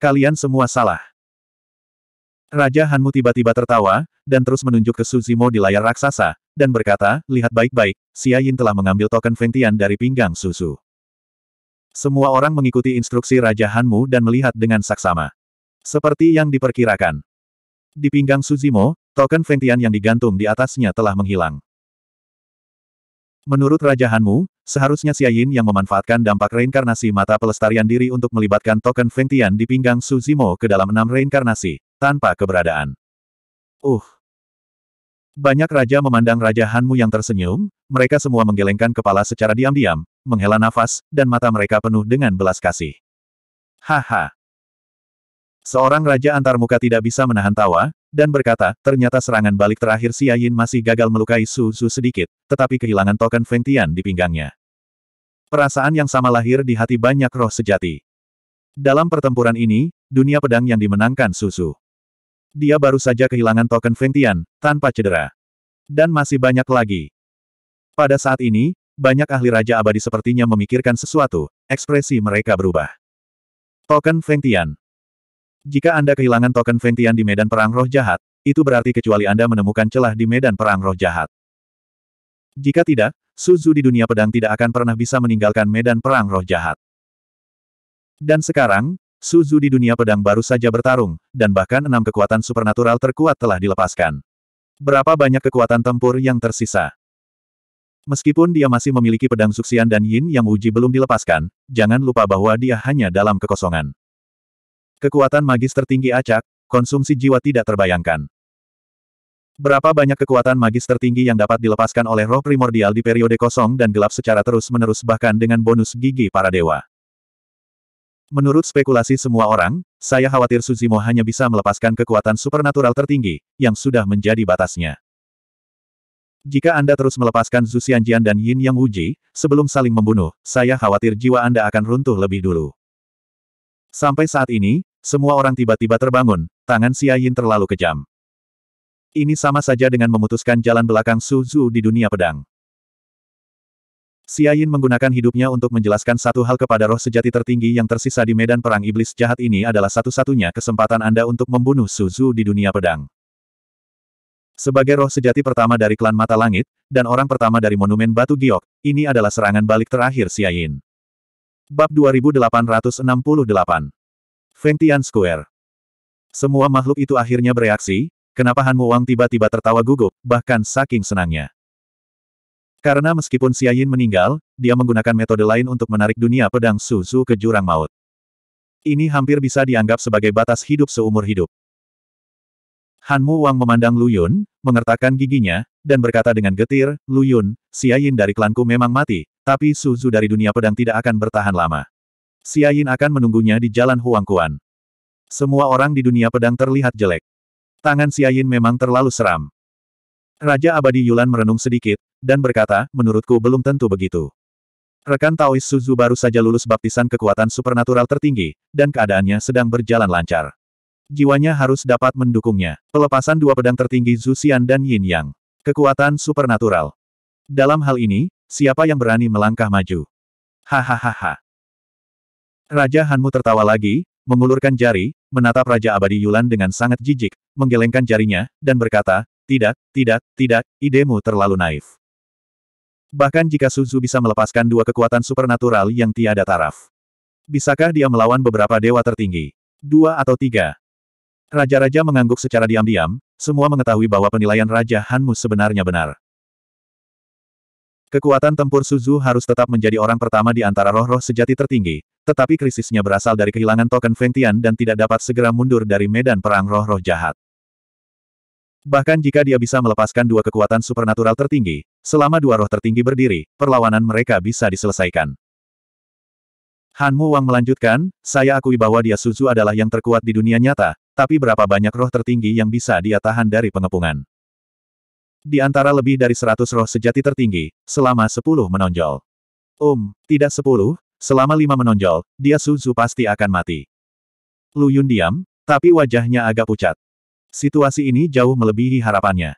Kalian semua salah. Raja Hanmu tiba-tiba tertawa, dan terus menunjuk ke Suzimo di layar raksasa, dan berkata, lihat baik-baik, Yin telah mengambil token Fengtian dari pinggang Suzu." Semua orang mengikuti instruksi Raja Hanmu dan melihat dengan saksama. Seperti yang diperkirakan. Di pinggang Suzimo, Token Fengtian yang digantung di atasnya telah menghilang. Menurut Raja Hanmu, seharusnya Yin yang memanfaatkan dampak reinkarnasi mata pelestarian diri untuk melibatkan token Fengtian di pinggang Su Zimo ke dalam enam reinkarnasi, tanpa keberadaan. Uh! Banyak raja memandang Raja Hanmu yang tersenyum, mereka semua menggelengkan kepala secara diam-diam, menghela nafas, dan mata mereka penuh dengan belas kasih. Haha! Seorang raja antarmuka tidak bisa menahan tawa, dan berkata, ternyata serangan balik terakhir si Ayin masih gagal melukai Su Su sedikit, tetapi kehilangan token Feng Tian di pinggangnya. Perasaan yang sama lahir di hati banyak roh sejati. Dalam pertempuran ini, dunia pedang yang dimenangkan Su Su. Dia baru saja kehilangan token Feng Tian, tanpa cedera. Dan masih banyak lagi. Pada saat ini, banyak ahli Raja Abadi sepertinya memikirkan sesuatu, ekspresi mereka berubah. Token Feng Tian, jika Anda kehilangan token Ventian di medan perang roh jahat, itu berarti kecuali Anda menemukan celah di medan perang roh jahat. Jika tidak, Suzu di dunia pedang tidak akan pernah bisa meninggalkan medan perang roh jahat. Dan sekarang, Suzu di dunia pedang baru saja bertarung, dan bahkan enam kekuatan supernatural terkuat telah dilepaskan. Berapa banyak kekuatan tempur yang tersisa? Meskipun dia masih memiliki pedang suksian dan Yin yang uji belum dilepaskan, jangan lupa bahwa dia hanya dalam kekosongan. Kekuatan magis tertinggi acak, konsumsi jiwa tidak terbayangkan. Berapa banyak kekuatan magis tertinggi yang dapat dilepaskan oleh roh primordial di periode kosong dan gelap secara terus-menerus bahkan dengan bonus gigi para dewa. Menurut spekulasi semua orang, saya khawatir Suzimo hanya bisa melepaskan kekuatan supernatural tertinggi, yang sudah menjadi batasnya. Jika Anda terus melepaskan Zhu dan Yin Yang Wuji, sebelum saling membunuh, saya khawatir jiwa Anda akan runtuh lebih dulu. Sampai saat ini, semua orang tiba-tiba terbangun, tangan Xia Yin terlalu kejam. Ini sama saja dengan memutuskan jalan belakang Su Zhu di dunia pedang. Xia Yin menggunakan hidupnya untuk menjelaskan satu hal kepada roh sejati tertinggi yang tersisa di medan perang iblis jahat ini adalah satu-satunya kesempatan Anda untuk membunuh Su Zhu di dunia pedang. Sebagai roh sejati pertama dari klan Mata Langit, dan orang pertama dari Monumen Batu Giok, ini adalah serangan balik terakhir Yin. Bab 2868 Ventian Square. Semua makhluk itu akhirnya bereaksi, kenapa Han Wang tiba-tiba tertawa gugup, bahkan saking senangnya. Karena meskipun Yin meninggal, dia menggunakan metode lain untuk menarik dunia pedang Suzu ke jurang maut. Ini hampir bisa dianggap sebagai batas hidup seumur hidup. Han Mu Wang memandang Lu Yun, mengertakkan giginya, dan berkata dengan getir, Lu Yun, Yin dari klanku memang mati, tapi Suzu dari dunia pedang tidak akan bertahan lama. Xiayin akan menunggunya di jalan Huangkuan. Semua orang di dunia pedang terlihat jelek. Tangan Xiayin memang terlalu seram. Raja Abadi Yulan merenung sedikit, dan berkata, menurutku belum tentu begitu. Rekan Taois Suzu baru saja lulus baptisan kekuatan supernatural tertinggi, dan keadaannya sedang berjalan lancar. Jiwanya harus dapat mendukungnya. Pelepasan dua pedang tertinggi Zuxian dan Yin Yang. Kekuatan supernatural. Dalam hal ini, siapa yang berani melangkah maju? Hahaha. Raja Hanmu tertawa lagi, mengulurkan jari, menatap Raja Abadi Yulan dengan sangat jijik, menggelengkan jarinya, dan berkata, tidak, tidak, tidak, idemu terlalu naif. Bahkan jika Suzu bisa melepaskan dua kekuatan supernatural yang tiada taraf. Bisakah dia melawan beberapa dewa tertinggi? Dua atau tiga? Raja-raja mengangguk secara diam-diam, semua mengetahui bahwa penilaian Raja Hanmu sebenarnya benar. Kekuatan tempur Suzu harus tetap menjadi orang pertama di antara roh-roh sejati tertinggi, tetapi krisisnya berasal dari kehilangan token Fengtian dan tidak dapat segera mundur dari medan perang roh-roh jahat. Bahkan jika dia bisa melepaskan dua kekuatan supernatural tertinggi, selama dua roh tertinggi berdiri, perlawanan mereka bisa diselesaikan. Hanmu Wang melanjutkan, saya akui bahwa dia Suzu adalah yang terkuat di dunia nyata, tapi berapa banyak roh tertinggi yang bisa dia tahan dari pengepungan. Di antara lebih dari seratus roh sejati tertinggi, selama sepuluh menonjol. um, tidak sepuluh, selama lima menonjol, dia Suzu pasti akan mati. Lu Yun diam, tapi wajahnya agak pucat. Situasi ini jauh melebihi harapannya.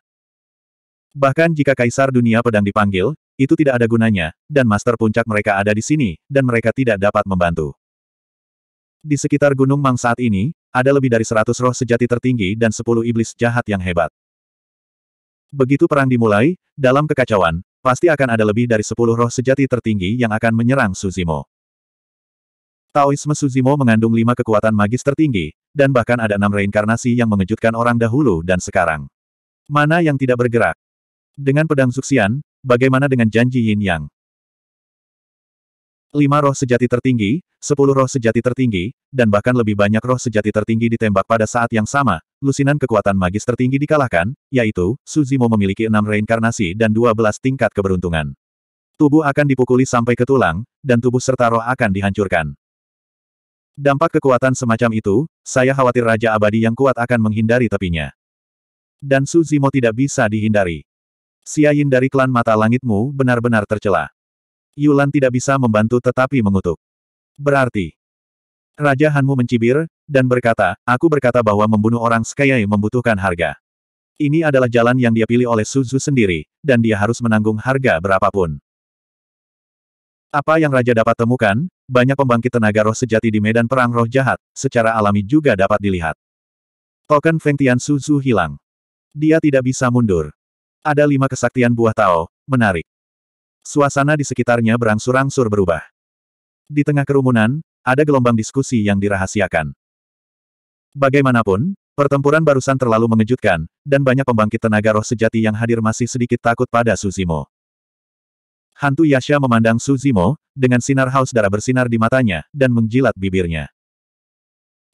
Bahkan jika Kaisar Dunia Pedang dipanggil, itu tidak ada gunanya, dan Master Puncak mereka ada di sini, dan mereka tidak dapat membantu. Di sekitar Gunung Mang saat ini, ada lebih dari seratus roh sejati tertinggi dan sepuluh iblis jahat yang hebat. Begitu perang dimulai, dalam kekacauan, pasti akan ada lebih dari sepuluh roh sejati tertinggi yang akan menyerang Suzimo. Taoisme Suzimo mengandung lima kekuatan magis tertinggi, dan bahkan ada enam reinkarnasi yang mengejutkan orang dahulu dan sekarang. Mana yang tidak bergerak? Dengan pedang Suxian bagaimana dengan janji Yin Yang? Lima roh sejati tertinggi, sepuluh roh sejati tertinggi, dan bahkan lebih banyak roh sejati tertinggi ditembak pada saat yang sama, lusinan kekuatan magis tertinggi dikalahkan, yaitu, Suzimo memiliki enam reinkarnasi dan dua belas tingkat keberuntungan. Tubuh akan dipukuli sampai ke tulang, dan tubuh serta roh akan dihancurkan. Dampak kekuatan semacam itu, saya khawatir Raja Abadi yang kuat akan menghindari tepinya. Dan Suzimo tidak bisa dihindari. Xiayin dari klan mata langitmu benar-benar tercela. Yulan tidak bisa membantu tetapi mengutuk. Berarti, Raja Hanmu mencibir, dan berkata, aku berkata bahwa membunuh orang sekaya membutuhkan harga. Ini adalah jalan yang dia pilih oleh Suzu sendiri, dan dia harus menanggung harga berapapun. Apa yang Raja dapat temukan, banyak pembangkit tenaga roh sejati di medan perang roh jahat, secara alami juga dapat dilihat. Token Feng Tian Suzu hilang. Dia tidak bisa mundur. Ada lima kesaktian buah Tao, menarik. Suasana di sekitarnya berangsur-angsur berubah. Di tengah kerumunan, ada gelombang diskusi yang dirahasiakan. Bagaimanapun, pertempuran barusan terlalu mengejutkan, dan banyak pembangkit tenaga roh sejati yang hadir masih sedikit takut pada Suzimo. Hantu Yasha memandang Suzimo, dengan sinar haus darah bersinar di matanya, dan menjilat bibirnya.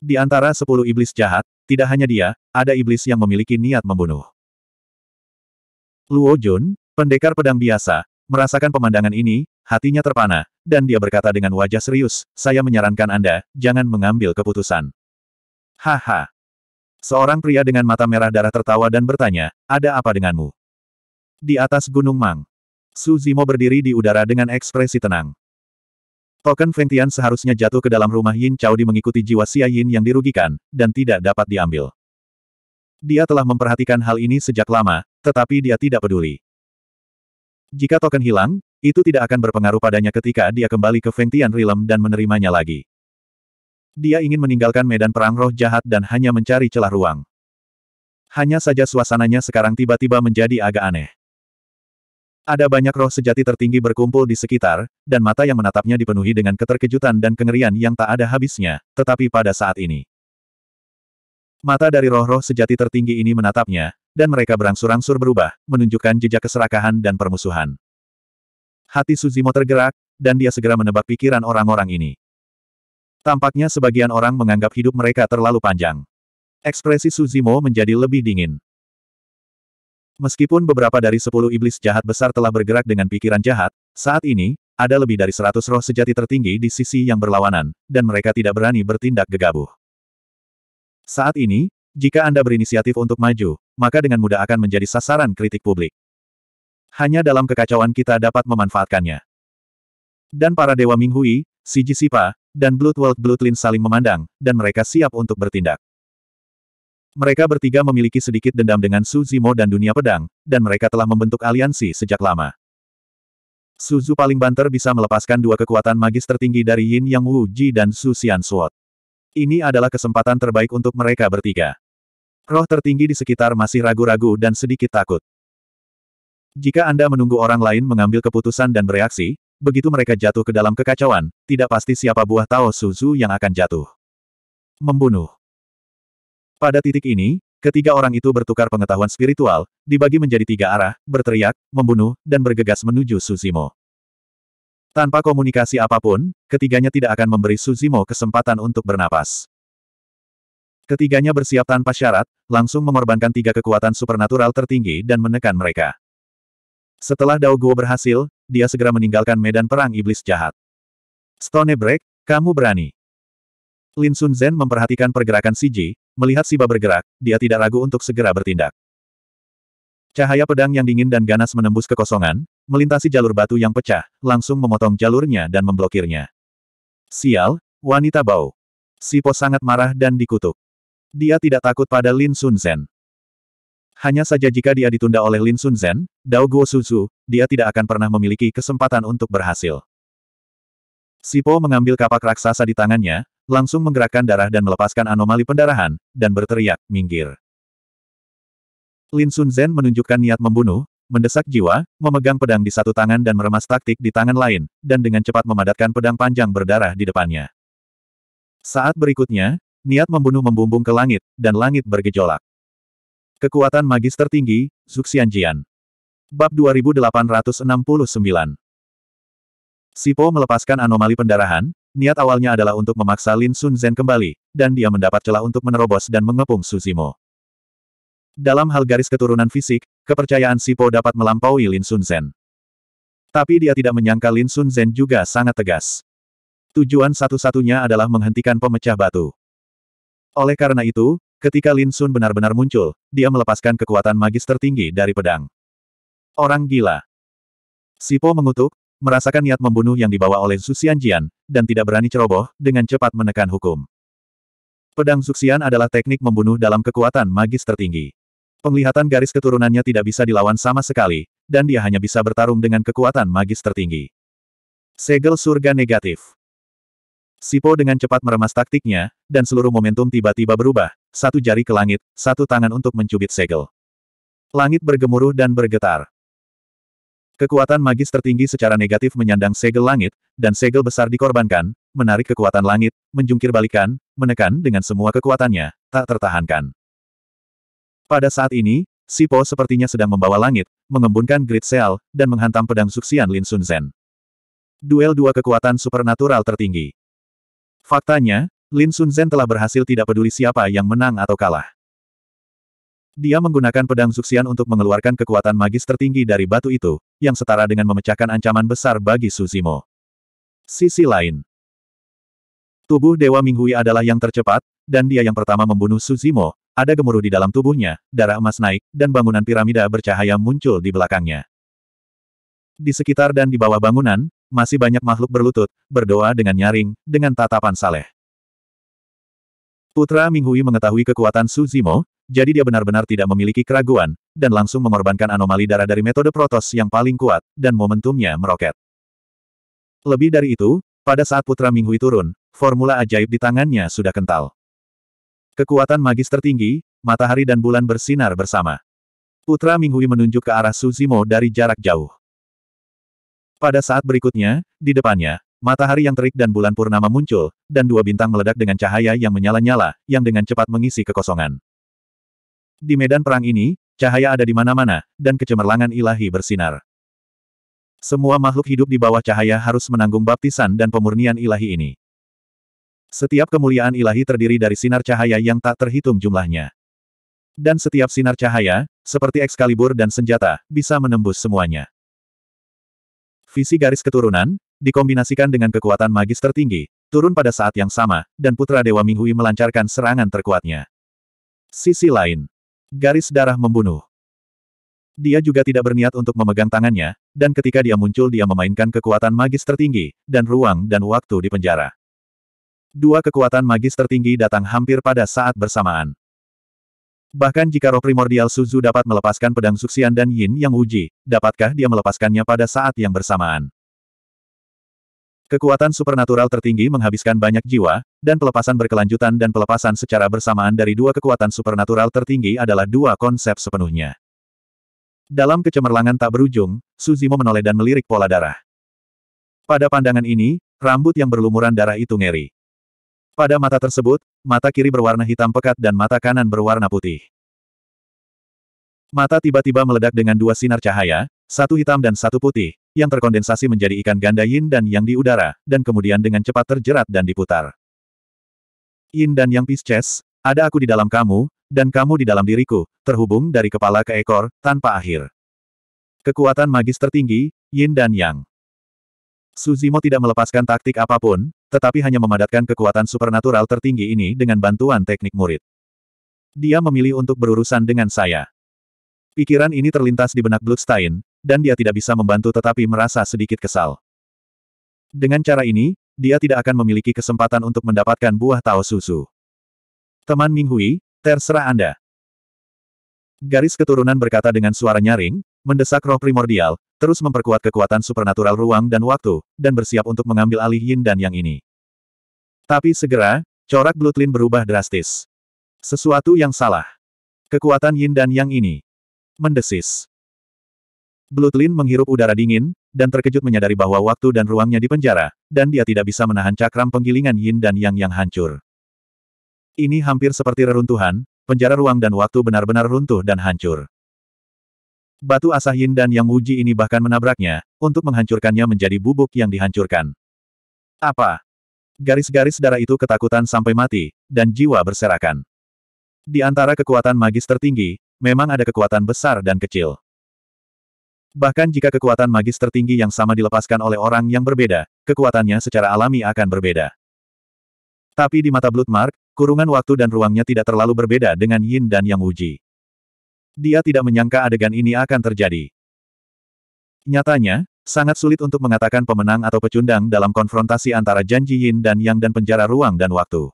Di antara sepuluh iblis jahat, tidak hanya dia, ada iblis yang memiliki niat membunuh. Luo Jun, pendekar pedang biasa, Merasakan pemandangan ini, hatinya terpana, dan dia berkata dengan wajah serius, saya menyarankan Anda, jangan mengambil keputusan. Haha. Seorang pria dengan mata merah darah tertawa dan bertanya, ada apa denganmu? Di atas Gunung Mang. Su Zimo berdiri di udara dengan ekspresi tenang. Token Feng Tian seharusnya jatuh ke dalam rumah Yin Di mengikuti jiwa Xia Yin yang dirugikan, dan tidak dapat diambil. Dia telah memperhatikan hal ini sejak lama, tetapi dia tidak peduli. Jika token hilang, itu tidak akan berpengaruh padanya ketika dia kembali ke Fengtian Realm dan menerimanya lagi. Dia ingin meninggalkan medan perang roh jahat dan hanya mencari celah ruang. Hanya saja suasananya sekarang tiba-tiba menjadi agak aneh. Ada banyak roh sejati tertinggi berkumpul di sekitar, dan mata yang menatapnya dipenuhi dengan keterkejutan dan kengerian yang tak ada habisnya, tetapi pada saat ini. Mata dari roh-roh sejati tertinggi ini menatapnya, dan mereka berangsur-angsur berubah, menunjukkan jejak keserakahan dan permusuhan. Hati Suzimo tergerak, dan dia segera menebak pikiran orang-orang ini. Tampaknya sebagian orang menganggap hidup mereka terlalu panjang. Ekspresi Suzimo menjadi lebih dingin. Meskipun beberapa dari sepuluh iblis jahat besar telah bergerak dengan pikiran jahat, saat ini, ada lebih dari seratus roh sejati tertinggi di sisi yang berlawanan, dan mereka tidak berani bertindak gegabah. Saat ini, jika Anda berinisiatif untuk maju, maka dengan mudah akan menjadi sasaran kritik publik. Hanya dalam kekacauan kita dapat memanfaatkannya. Dan para Dewa Minghui, Siji Sipa, dan Blood World Bloodlin saling memandang, dan mereka siap untuk bertindak. Mereka bertiga memiliki sedikit dendam dengan Su Zimo dan dunia pedang, dan mereka telah membentuk aliansi sejak lama. Suzu paling banter bisa melepaskan dua kekuatan magis tertinggi dari Yin Yang Wu Ji dan Su Xian Suot. Ini adalah kesempatan terbaik untuk mereka bertiga. Roh tertinggi di sekitar masih ragu-ragu dan sedikit takut. Jika Anda menunggu orang lain mengambil keputusan dan bereaksi, begitu mereka jatuh ke dalam kekacauan, tidak pasti siapa buah Tao Suzu yang akan jatuh. Membunuh. Pada titik ini, ketiga orang itu bertukar pengetahuan spiritual, dibagi menjadi tiga arah, berteriak, membunuh, dan bergegas menuju Suzimo. Tanpa komunikasi apapun, ketiganya tidak akan memberi Suzimo kesempatan untuk bernapas. Ketiganya bersiap tanpa syarat, langsung mengorbankan tiga kekuatan supernatural tertinggi dan menekan mereka. Setelah Dao Guo berhasil, dia segera meninggalkan medan perang iblis jahat. Stone Break, kamu berani. Lin Sun Zen memperhatikan pergerakan Siji, melihat Siba bergerak, dia tidak ragu untuk segera bertindak. Cahaya pedang yang dingin dan ganas menembus kekosongan, melintasi jalur batu yang pecah, langsung memotong jalurnya dan memblokirnya. Sial, wanita bau. Sipo sangat marah dan dikutuk. Dia tidak takut pada Lin Sun Zen. Hanya saja jika dia ditunda oleh Lin Sun Zen, Dao Guo Suzu, dia tidak akan pernah memiliki kesempatan untuk berhasil. Sipo mengambil kapak raksasa di tangannya, langsung menggerakkan darah dan melepaskan anomali pendarahan, dan berteriak, minggir. Lin Sun Zen menunjukkan niat membunuh, mendesak jiwa, memegang pedang di satu tangan dan meremas taktik di tangan lain, dan dengan cepat memadatkan pedang panjang berdarah di depannya. Saat berikutnya, Niat membunuh membumbung ke langit, dan langit bergejolak. Kekuatan magis tertinggi, Zuxianjian. Bab 2869 Sipo melepaskan anomali pendarahan, niat awalnya adalah untuk memaksa Lin Sun Zhen kembali, dan dia mendapat celah untuk menerobos dan mengepung Suzimo. Dalam hal garis keturunan fisik, kepercayaan Sipo dapat melampaui Lin Sun Zhen. Tapi dia tidak menyangka Lin Sun Zhen juga sangat tegas. Tujuan satu-satunya adalah menghentikan pemecah batu. Oleh karena itu, ketika Lin Sun benar-benar muncul, dia melepaskan kekuatan magis tertinggi dari pedang. Orang gila. Sipo mengutuk, merasakan niat membunuh yang dibawa oleh Xianjian, dan tidak berani ceroboh, dengan cepat menekan hukum. Pedang Zuxian adalah teknik membunuh dalam kekuatan magis tertinggi. Penglihatan garis keturunannya tidak bisa dilawan sama sekali, dan dia hanya bisa bertarung dengan kekuatan magis tertinggi. Segel surga negatif. Sipo dengan cepat meremas taktiknya, dan seluruh momentum tiba-tiba berubah, satu jari ke langit, satu tangan untuk mencubit segel. Langit bergemuruh dan bergetar. Kekuatan magis tertinggi secara negatif menyandang segel langit, dan segel besar dikorbankan, menarik kekuatan langit, menjungkir balikan, menekan dengan semua kekuatannya, tak tertahankan. Pada saat ini, Sipo sepertinya sedang membawa langit, mengembunkan grid Seal, dan menghantam pedang suksian Lin Sun Zen. Duel dua kekuatan supernatural tertinggi. Faktanya, Lin Sun Zhen telah berhasil tidak peduli siapa yang menang atau kalah. Dia menggunakan pedang Zuxian untuk mengeluarkan kekuatan magis tertinggi dari batu itu, yang setara dengan memecahkan ancaman besar bagi Suzimo. Sisi lain. Tubuh Dewa Minghui adalah yang tercepat, dan dia yang pertama membunuh Suzimo, ada gemuruh di dalam tubuhnya, darah emas naik, dan bangunan piramida bercahaya muncul di belakangnya. Di sekitar dan di bawah bangunan, masih banyak makhluk berlutut, berdoa dengan nyaring, dengan tatapan saleh. Putra Minghui mengetahui kekuatan Su Zimo, jadi dia benar-benar tidak memiliki keraguan, dan langsung mengorbankan anomali darah dari metode Protos yang paling kuat, dan momentumnya meroket. Lebih dari itu, pada saat Putra Minghui turun, formula ajaib di tangannya sudah kental. Kekuatan magis tertinggi, matahari dan bulan bersinar bersama. Putra Minghui menunjuk ke arah Suzimo dari jarak jauh. Pada saat berikutnya, di depannya, matahari yang terik dan bulan purnama muncul, dan dua bintang meledak dengan cahaya yang menyala-nyala, yang dengan cepat mengisi kekosongan. Di medan perang ini, cahaya ada di mana-mana, dan kecemerlangan ilahi bersinar. Semua makhluk hidup di bawah cahaya harus menanggung baptisan dan pemurnian ilahi ini. Setiap kemuliaan ilahi terdiri dari sinar cahaya yang tak terhitung jumlahnya. Dan setiap sinar cahaya, seperti ekskalibur dan senjata, bisa menembus semuanya. Visi garis keturunan, dikombinasikan dengan kekuatan magis tertinggi, turun pada saat yang sama, dan Putra Dewa Minghui melancarkan serangan terkuatnya. Sisi lain. Garis darah membunuh. Dia juga tidak berniat untuk memegang tangannya, dan ketika dia muncul dia memainkan kekuatan magis tertinggi, dan ruang dan waktu di penjara. Dua kekuatan magis tertinggi datang hampir pada saat bersamaan. Bahkan jika roh primordial Suzu dapat melepaskan pedang Suxian dan Yin Yang Uji, dapatkah dia melepaskannya pada saat yang bersamaan? Kekuatan supernatural tertinggi menghabiskan banyak jiwa, dan pelepasan berkelanjutan dan pelepasan secara bersamaan dari dua kekuatan supernatural tertinggi adalah dua konsep sepenuhnya. Dalam kecemerlangan tak berujung, Suzimo menoleh dan melirik pola darah. Pada pandangan ini, rambut yang berlumuran darah itu ngeri. Pada mata tersebut, mata kiri berwarna hitam pekat dan mata kanan berwarna putih. Mata tiba-tiba meledak dengan dua sinar cahaya, satu hitam dan satu putih, yang terkondensasi menjadi ikan ganda yin dan yang di udara, dan kemudian dengan cepat terjerat dan diputar. Yin dan yang Pisces, ada aku di dalam kamu, dan kamu di dalam diriku, terhubung dari kepala ke ekor, tanpa akhir. Kekuatan magis tertinggi, Yin dan Yang. Suzimo tidak melepaskan taktik apapun, tetapi hanya memadatkan kekuatan supernatural tertinggi ini dengan bantuan teknik murid. Dia memilih untuk berurusan dengan saya. Pikiran ini terlintas di benak Bloodstein, dan dia tidak bisa membantu tetapi merasa sedikit kesal. Dengan cara ini, dia tidak akan memiliki kesempatan untuk mendapatkan buah Tao Susu. Teman Minghui, terserah Anda. Garis keturunan berkata dengan suara nyaring, mendesak roh primordial, terus memperkuat kekuatan supernatural ruang dan waktu, dan bersiap untuk mengambil alih yin dan yang ini. Tapi segera, corak Blutlin berubah drastis. Sesuatu yang salah. Kekuatan yin dan yang ini. Mendesis. Blutlin menghirup udara dingin, dan terkejut menyadari bahwa waktu dan ruangnya dipenjara, dan dia tidak bisa menahan cakram penggilingan yin dan yang yang hancur. Ini hampir seperti reruntuhan, penjara ruang dan waktu benar-benar runtuh dan hancur. Batu asah Yin dan Yang Wuji ini bahkan menabraknya, untuk menghancurkannya menjadi bubuk yang dihancurkan. Apa? Garis-garis darah itu ketakutan sampai mati, dan jiwa berserakan. Di antara kekuatan magis tertinggi, memang ada kekuatan besar dan kecil. Bahkan jika kekuatan magis tertinggi yang sama dilepaskan oleh orang yang berbeda, kekuatannya secara alami akan berbeda. Tapi di mata Bloodmark, kurungan waktu dan ruangnya tidak terlalu berbeda dengan Yin dan Yang Wuji. Dia tidak menyangka adegan ini akan terjadi. Nyatanya, sangat sulit untuk mengatakan pemenang atau pecundang dalam konfrontasi antara janji Yin dan Yang dan penjara ruang dan waktu.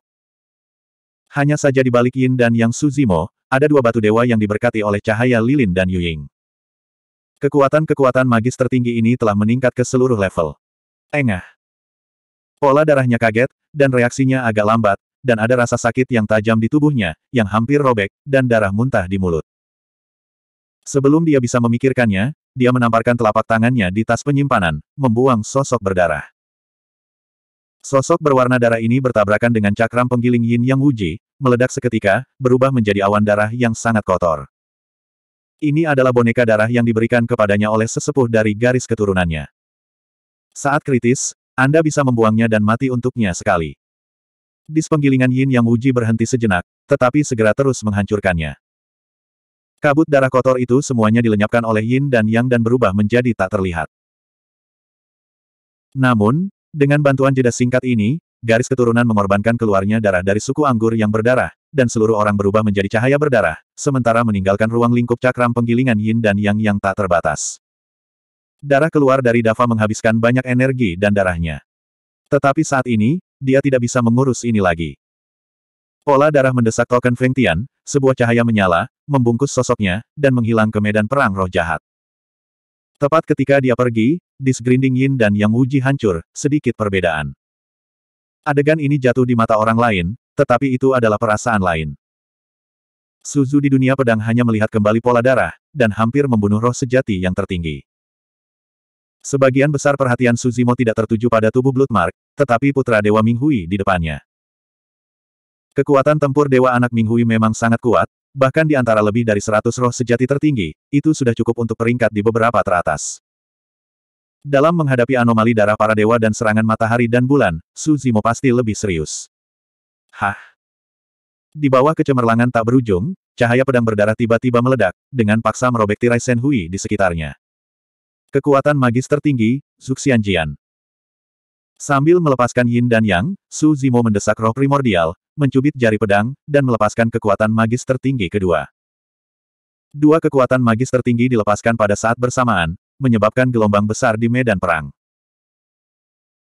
Hanya saja di balik Yin dan Yang Suzimo, ada dua batu dewa yang diberkati oleh cahaya lilin dan Yuying. Kekuatan-kekuatan magis tertinggi ini telah meningkat ke seluruh level. Engah. Pola darahnya kaget, dan reaksinya agak lambat, dan ada rasa sakit yang tajam di tubuhnya, yang hampir robek, dan darah muntah di mulut. Sebelum dia bisa memikirkannya, dia menamparkan telapak tangannya di tas penyimpanan, membuang sosok berdarah. Sosok berwarna darah ini bertabrakan dengan cakram penggiling yin yang wuji, meledak seketika, berubah menjadi awan darah yang sangat kotor. Ini adalah boneka darah yang diberikan kepadanya oleh sesepuh dari garis keturunannya. Saat kritis, Anda bisa membuangnya dan mati untuknya sekali. Dispenggilingan yin yang wuji berhenti sejenak, tetapi segera terus menghancurkannya. Kabut darah kotor itu semuanya dilenyapkan oleh Yin dan Yang dan berubah menjadi tak terlihat. Namun, dengan bantuan jeda singkat ini, garis keturunan mengorbankan keluarnya darah dari suku anggur yang berdarah, dan seluruh orang berubah menjadi cahaya berdarah, sementara meninggalkan ruang lingkup cakram penggilingan Yin dan Yang yang tak terbatas. Darah keluar dari Dava menghabiskan banyak energi dan darahnya. Tetapi saat ini, dia tidak bisa mengurus ini lagi. Pola darah mendesak token Feng Tian, sebuah cahaya menyala, membungkus sosoknya, dan menghilang ke medan perang roh jahat. Tepat ketika dia pergi, Disgrinding Yin dan Yang Wuji hancur, sedikit perbedaan. Adegan ini jatuh di mata orang lain, tetapi itu adalah perasaan lain. Suzu di dunia pedang hanya melihat kembali pola darah, dan hampir membunuh roh sejati yang tertinggi. Sebagian besar perhatian Suzimo tidak tertuju pada tubuh Bloodmark, tetapi putra Dewa Minghui di depannya. Kekuatan tempur Dewa Anak Minghui memang sangat kuat, Bahkan di antara lebih dari seratus roh sejati tertinggi, itu sudah cukup untuk peringkat di beberapa teratas. Dalam menghadapi anomali darah para dewa dan serangan matahari dan bulan, Su Zimo pasti lebih serius. Hah? Di bawah kecemerlangan tak berujung, cahaya pedang berdarah tiba-tiba meledak, dengan paksa merobek tirai Shen Hui di sekitarnya. Kekuatan magis tertinggi, Zuxianjian. Sambil melepaskan Yin dan Yang, Su Zimo mendesak roh primordial, mencubit jari pedang, dan melepaskan kekuatan magis tertinggi kedua. Dua kekuatan magis tertinggi dilepaskan pada saat bersamaan, menyebabkan gelombang besar di medan perang.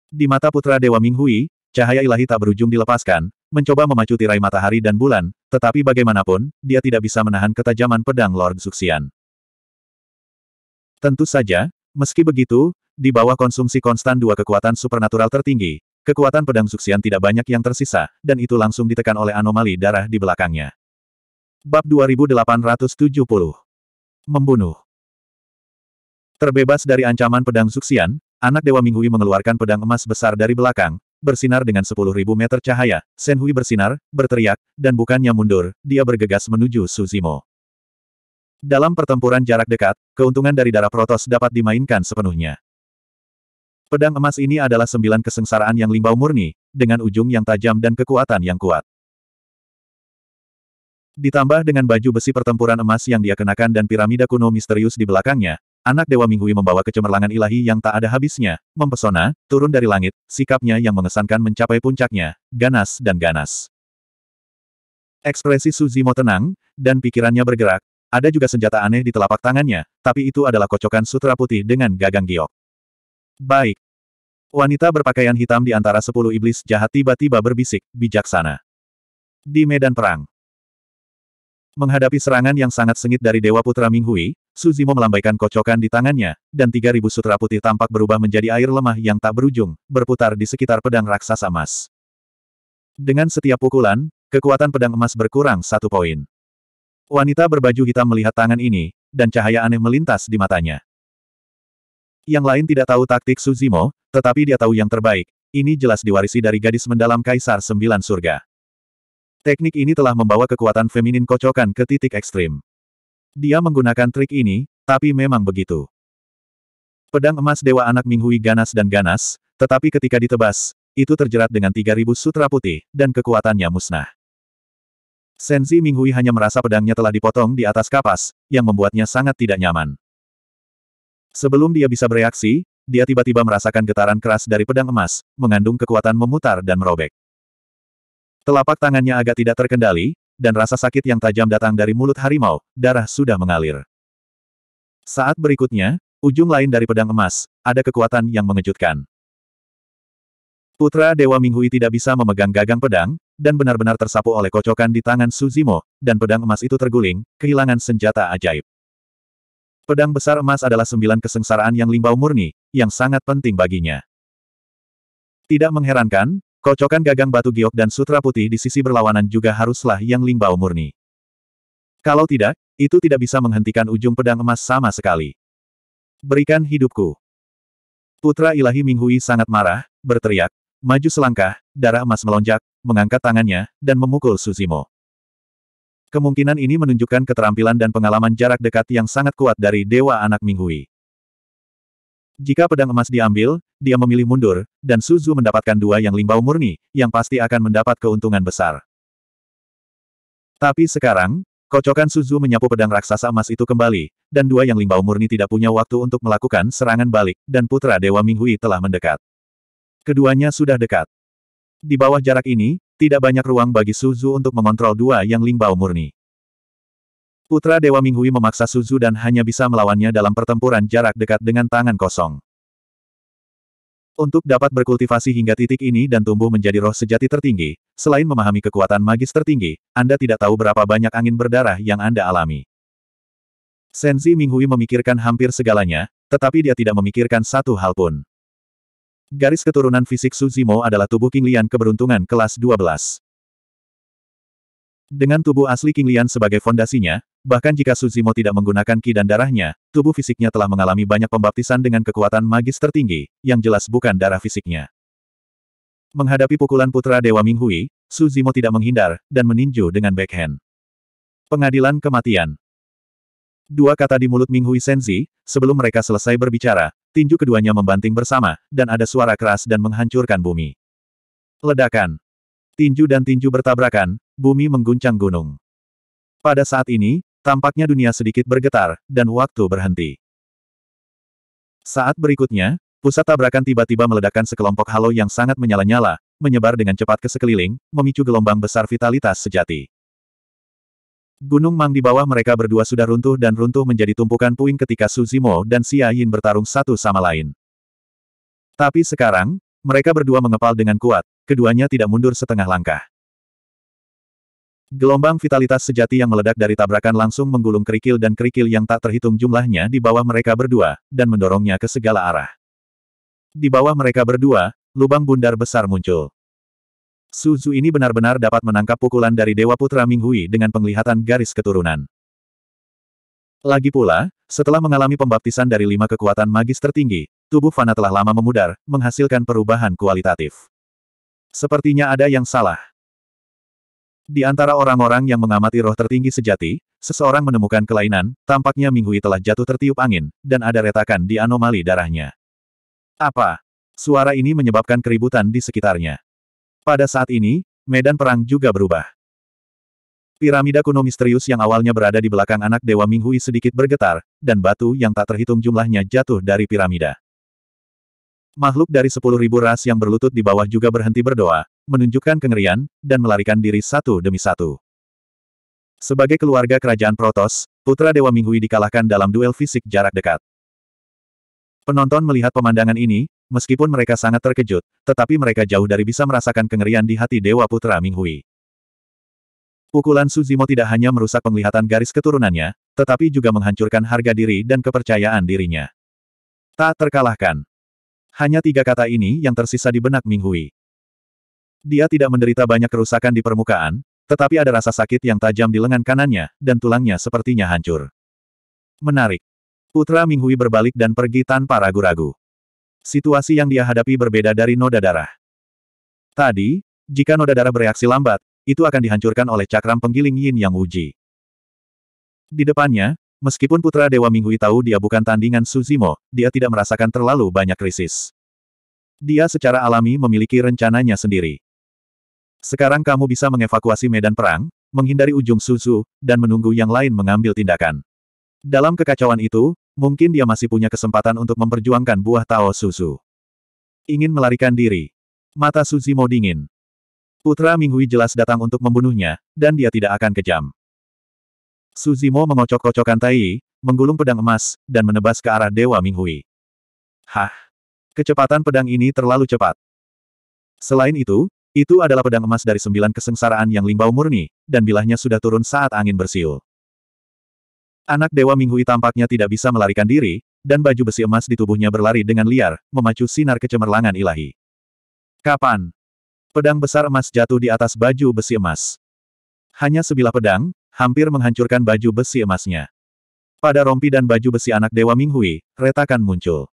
Di mata putra Dewa Minghui, cahaya ilahi tak berujung dilepaskan, mencoba memacu tirai matahari dan bulan, tetapi bagaimanapun, dia tidak bisa menahan ketajaman pedang Lord Zuxian. Tentu saja, meski begitu, di bawah konsumsi konstan dua kekuatan supernatural tertinggi, Kekuatan pedang Zuxian tidak banyak yang tersisa, dan itu langsung ditekan oleh anomali darah di belakangnya. Bab 2870 Membunuh Terbebas dari ancaman pedang Zuxian, anak Dewa Minghui mengeluarkan pedang emas besar dari belakang, bersinar dengan 10.000 meter cahaya, Senhui bersinar, berteriak, dan bukannya mundur, dia bergegas menuju Suzimo. Dalam pertempuran jarak dekat, keuntungan dari darah Protos dapat dimainkan sepenuhnya. Pedang emas ini adalah sembilan kesengsaraan yang limbau murni, dengan ujung yang tajam dan kekuatan yang kuat. Ditambah dengan baju besi pertempuran emas yang dia kenakan dan piramida kuno misterius di belakangnya, anak Dewa Minghui membawa kecemerlangan ilahi yang tak ada habisnya, mempesona, turun dari langit, sikapnya yang mengesankan mencapai puncaknya, ganas dan ganas. Ekspresi Suzimo tenang, dan pikirannya bergerak, ada juga senjata aneh di telapak tangannya, tapi itu adalah kocokan sutra putih dengan gagang giok. Baik. Wanita berpakaian hitam di antara sepuluh iblis jahat tiba-tiba berbisik, bijaksana. Di medan perang. Menghadapi serangan yang sangat sengit dari Dewa Putra Minghui, Suzimo melambaikan kocokan di tangannya, dan tiga ribu sutra putih tampak berubah menjadi air lemah yang tak berujung, berputar di sekitar pedang raksasa emas. Dengan setiap pukulan, kekuatan pedang emas berkurang satu poin. Wanita berbaju hitam melihat tangan ini, dan cahaya aneh melintas di matanya. Yang lain tidak tahu taktik Suzimo, tetapi dia tahu yang terbaik. Ini jelas diwarisi dari gadis mendalam Kaisar Sembilan Surga. Teknik ini telah membawa kekuatan feminin kocokan ke titik ekstrim. Dia menggunakan trik ini, tapi memang begitu. Pedang emas Dewa Anak Minghui ganas dan ganas, tetapi ketika ditebas, itu terjerat dengan 3000 sutra putih, dan kekuatannya musnah. Senzi Minghui hanya merasa pedangnya telah dipotong di atas kapas, yang membuatnya sangat tidak nyaman. Sebelum dia bisa bereaksi, dia tiba-tiba merasakan getaran keras dari pedang emas, mengandung kekuatan memutar dan merobek. Telapak tangannya agak tidak terkendali, dan rasa sakit yang tajam datang dari mulut harimau, darah sudah mengalir. Saat berikutnya, ujung lain dari pedang emas, ada kekuatan yang mengejutkan. Putra Dewa Minghui tidak bisa memegang gagang pedang, dan benar-benar tersapu oleh kocokan di tangan Suzimo, dan pedang emas itu terguling, kehilangan senjata ajaib. Pedang besar emas adalah sembilan kesengsaraan yang limbau murni, yang sangat penting baginya. Tidak mengherankan, kocokan gagang batu giok dan sutra putih di sisi berlawanan juga haruslah yang limbau murni. Kalau tidak, itu tidak bisa menghentikan ujung pedang emas sama sekali. Berikan hidupku. Putra ilahi Minghui sangat marah, berteriak, maju selangkah, darah emas melonjak, mengangkat tangannya, dan memukul Suzimo. Kemungkinan ini menunjukkan keterampilan dan pengalaman jarak dekat yang sangat kuat dari Dewa Anak Minghui. Jika pedang emas diambil, dia memilih mundur, dan Suzu mendapatkan dua yang limbau murni, yang pasti akan mendapat keuntungan besar. Tapi sekarang, kocokan Suzu menyapu pedang raksasa emas itu kembali, dan dua yang limbau murni tidak punya waktu untuk melakukan serangan balik, dan putra Dewa Minghui telah mendekat. Keduanya sudah dekat. Di bawah jarak ini, tidak banyak ruang bagi Suzu untuk mengontrol dua yang lingbao murni. Putra Dewa Minghui memaksa Suzu dan hanya bisa melawannya dalam pertempuran jarak dekat dengan tangan kosong. Untuk dapat berkultivasi hingga titik ini dan tumbuh menjadi roh sejati tertinggi, selain memahami kekuatan magis tertinggi, Anda tidak tahu berapa banyak angin berdarah yang Anda alami. Senzi Minghui memikirkan hampir segalanya, tetapi dia tidak memikirkan satu hal pun. Garis keturunan fisik Suzimo adalah tubuh King Lian keberuntungan kelas 12. Dengan tubuh asli King Lian sebagai fondasinya, bahkan jika Suzimo tidak menggunakan ki dan darahnya, tubuh fisiknya telah mengalami banyak pembaptisan dengan kekuatan magis tertinggi, yang jelas bukan darah fisiknya. Menghadapi pukulan putra Dewa Minghui, Suzimo tidak menghindar, dan meninju dengan backhand. Pengadilan Kematian Dua kata di mulut Ming Hui Senzi, sebelum mereka selesai berbicara, tinju keduanya membanting bersama, dan ada suara keras dan menghancurkan bumi. Ledakan. Tinju dan tinju bertabrakan, bumi mengguncang gunung. Pada saat ini, tampaknya dunia sedikit bergetar, dan waktu berhenti. Saat berikutnya, pusat tabrakan tiba-tiba meledakkan sekelompok halo yang sangat menyala-nyala, menyebar dengan cepat ke sekeliling, memicu gelombang besar vitalitas sejati. Gunung Mang di bawah mereka berdua sudah runtuh dan runtuh menjadi tumpukan puing ketika Su Zimo dan Xia Yin bertarung satu sama lain. Tapi sekarang, mereka berdua mengepal dengan kuat, keduanya tidak mundur setengah langkah. Gelombang vitalitas sejati yang meledak dari tabrakan langsung menggulung kerikil dan kerikil yang tak terhitung jumlahnya di bawah mereka berdua, dan mendorongnya ke segala arah. Di bawah mereka berdua, lubang bundar besar muncul. Suzu ini benar-benar dapat menangkap pukulan dari Dewa Putra Minghui dengan penglihatan garis keturunan. Lagi pula, setelah mengalami pembaptisan dari lima kekuatan magis tertinggi, tubuh Fana telah lama memudar, menghasilkan perubahan kualitatif. Sepertinya ada yang salah. Di antara orang-orang yang mengamati roh tertinggi sejati, seseorang menemukan kelainan, tampaknya Minghui telah jatuh tertiup angin, dan ada retakan di anomali darahnya. Apa? Suara ini menyebabkan keributan di sekitarnya. Pada saat ini, medan perang juga berubah. Piramida kuno misterius yang awalnya berada di belakang anak Dewa Minghui sedikit bergetar, dan batu yang tak terhitung jumlahnya jatuh dari piramida. Makhluk dari sepuluh ribu ras yang berlutut di bawah juga berhenti berdoa, menunjukkan kengerian, dan melarikan diri satu demi satu. Sebagai keluarga kerajaan Protos, putra Dewa Minghui dikalahkan dalam duel fisik jarak dekat. Penonton melihat pemandangan ini, Meskipun mereka sangat terkejut, tetapi mereka jauh dari bisa merasakan kengerian di hati Dewa Putra Minghui. Pukulan Suzimo tidak hanya merusak penglihatan garis keturunannya, tetapi juga menghancurkan harga diri dan kepercayaan dirinya. Tak terkalahkan. Hanya tiga kata ini yang tersisa di benak Minghui. Dia tidak menderita banyak kerusakan di permukaan, tetapi ada rasa sakit yang tajam di lengan kanannya, dan tulangnya sepertinya hancur. Menarik. Putra Minghui berbalik dan pergi tanpa ragu-ragu. Situasi yang dia hadapi berbeda dari noda darah. Tadi, jika noda darah bereaksi lambat, itu akan dihancurkan oleh cakram penggiling yin yang uji. Di depannya, meskipun putra Dewa Minghui tahu dia bukan tandingan Suzimo, dia tidak merasakan terlalu banyak krisis. Dia secara alami memiliki rencananya sendiri. Sekarang kamu bisa mengevakuasi medan perang, menghindari ujung Suzu, dan menunggu yang lain mengambil tindakan. Dalam kekacauan itu, mungkin dia masih punya kesempatan untuk memperjuangkan buah Tao Susu. Ingin melarikan diri. Mata Suzimo dingin. Putra Minghui jelas datang untuk membunuhnya, dan dia tidak akan kejam. Suzimo mengocok-kocokkan Tai, menggulung pedang emas, dan menebas ke arah Dewa Minghui. Hah! Kecepatan pedang ini terlalu cepat. Selain itu, itu adalah pedang emas dari sembilan kesengsaraan yang limbau murni, dan bilahnya sudah turun saat angin bersiul. Anak Dewa Minghui tampaknya tidak bisa melarikan diri, dan baju besi emas di tubuhnya berlari dengan liar, memacu sinar kecemerlangan ilahi. Kapan? Pedang besar emas jatuh di atas baju besi emas. Hanya sebilah pedang, hampir menghancurkan baju besi emasnya. Pada rompi dan baju besi anak Dewa Minghui, retakan muncul.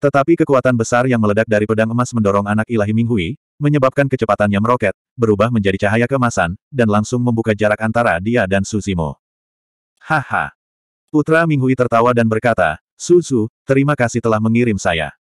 Tetapi kekuatan besar yang meledak dari pedang emas mendorong anak ilahi Minghui, menyebabkan kecepatannya meroket, berubah menjadi cahaya kemasan, dan langsung membuka jarak antara dia dan Suzimo. Haha. Putra Minghui tertawa dan berkata, Suzu, terima kasih telah mengirim saya.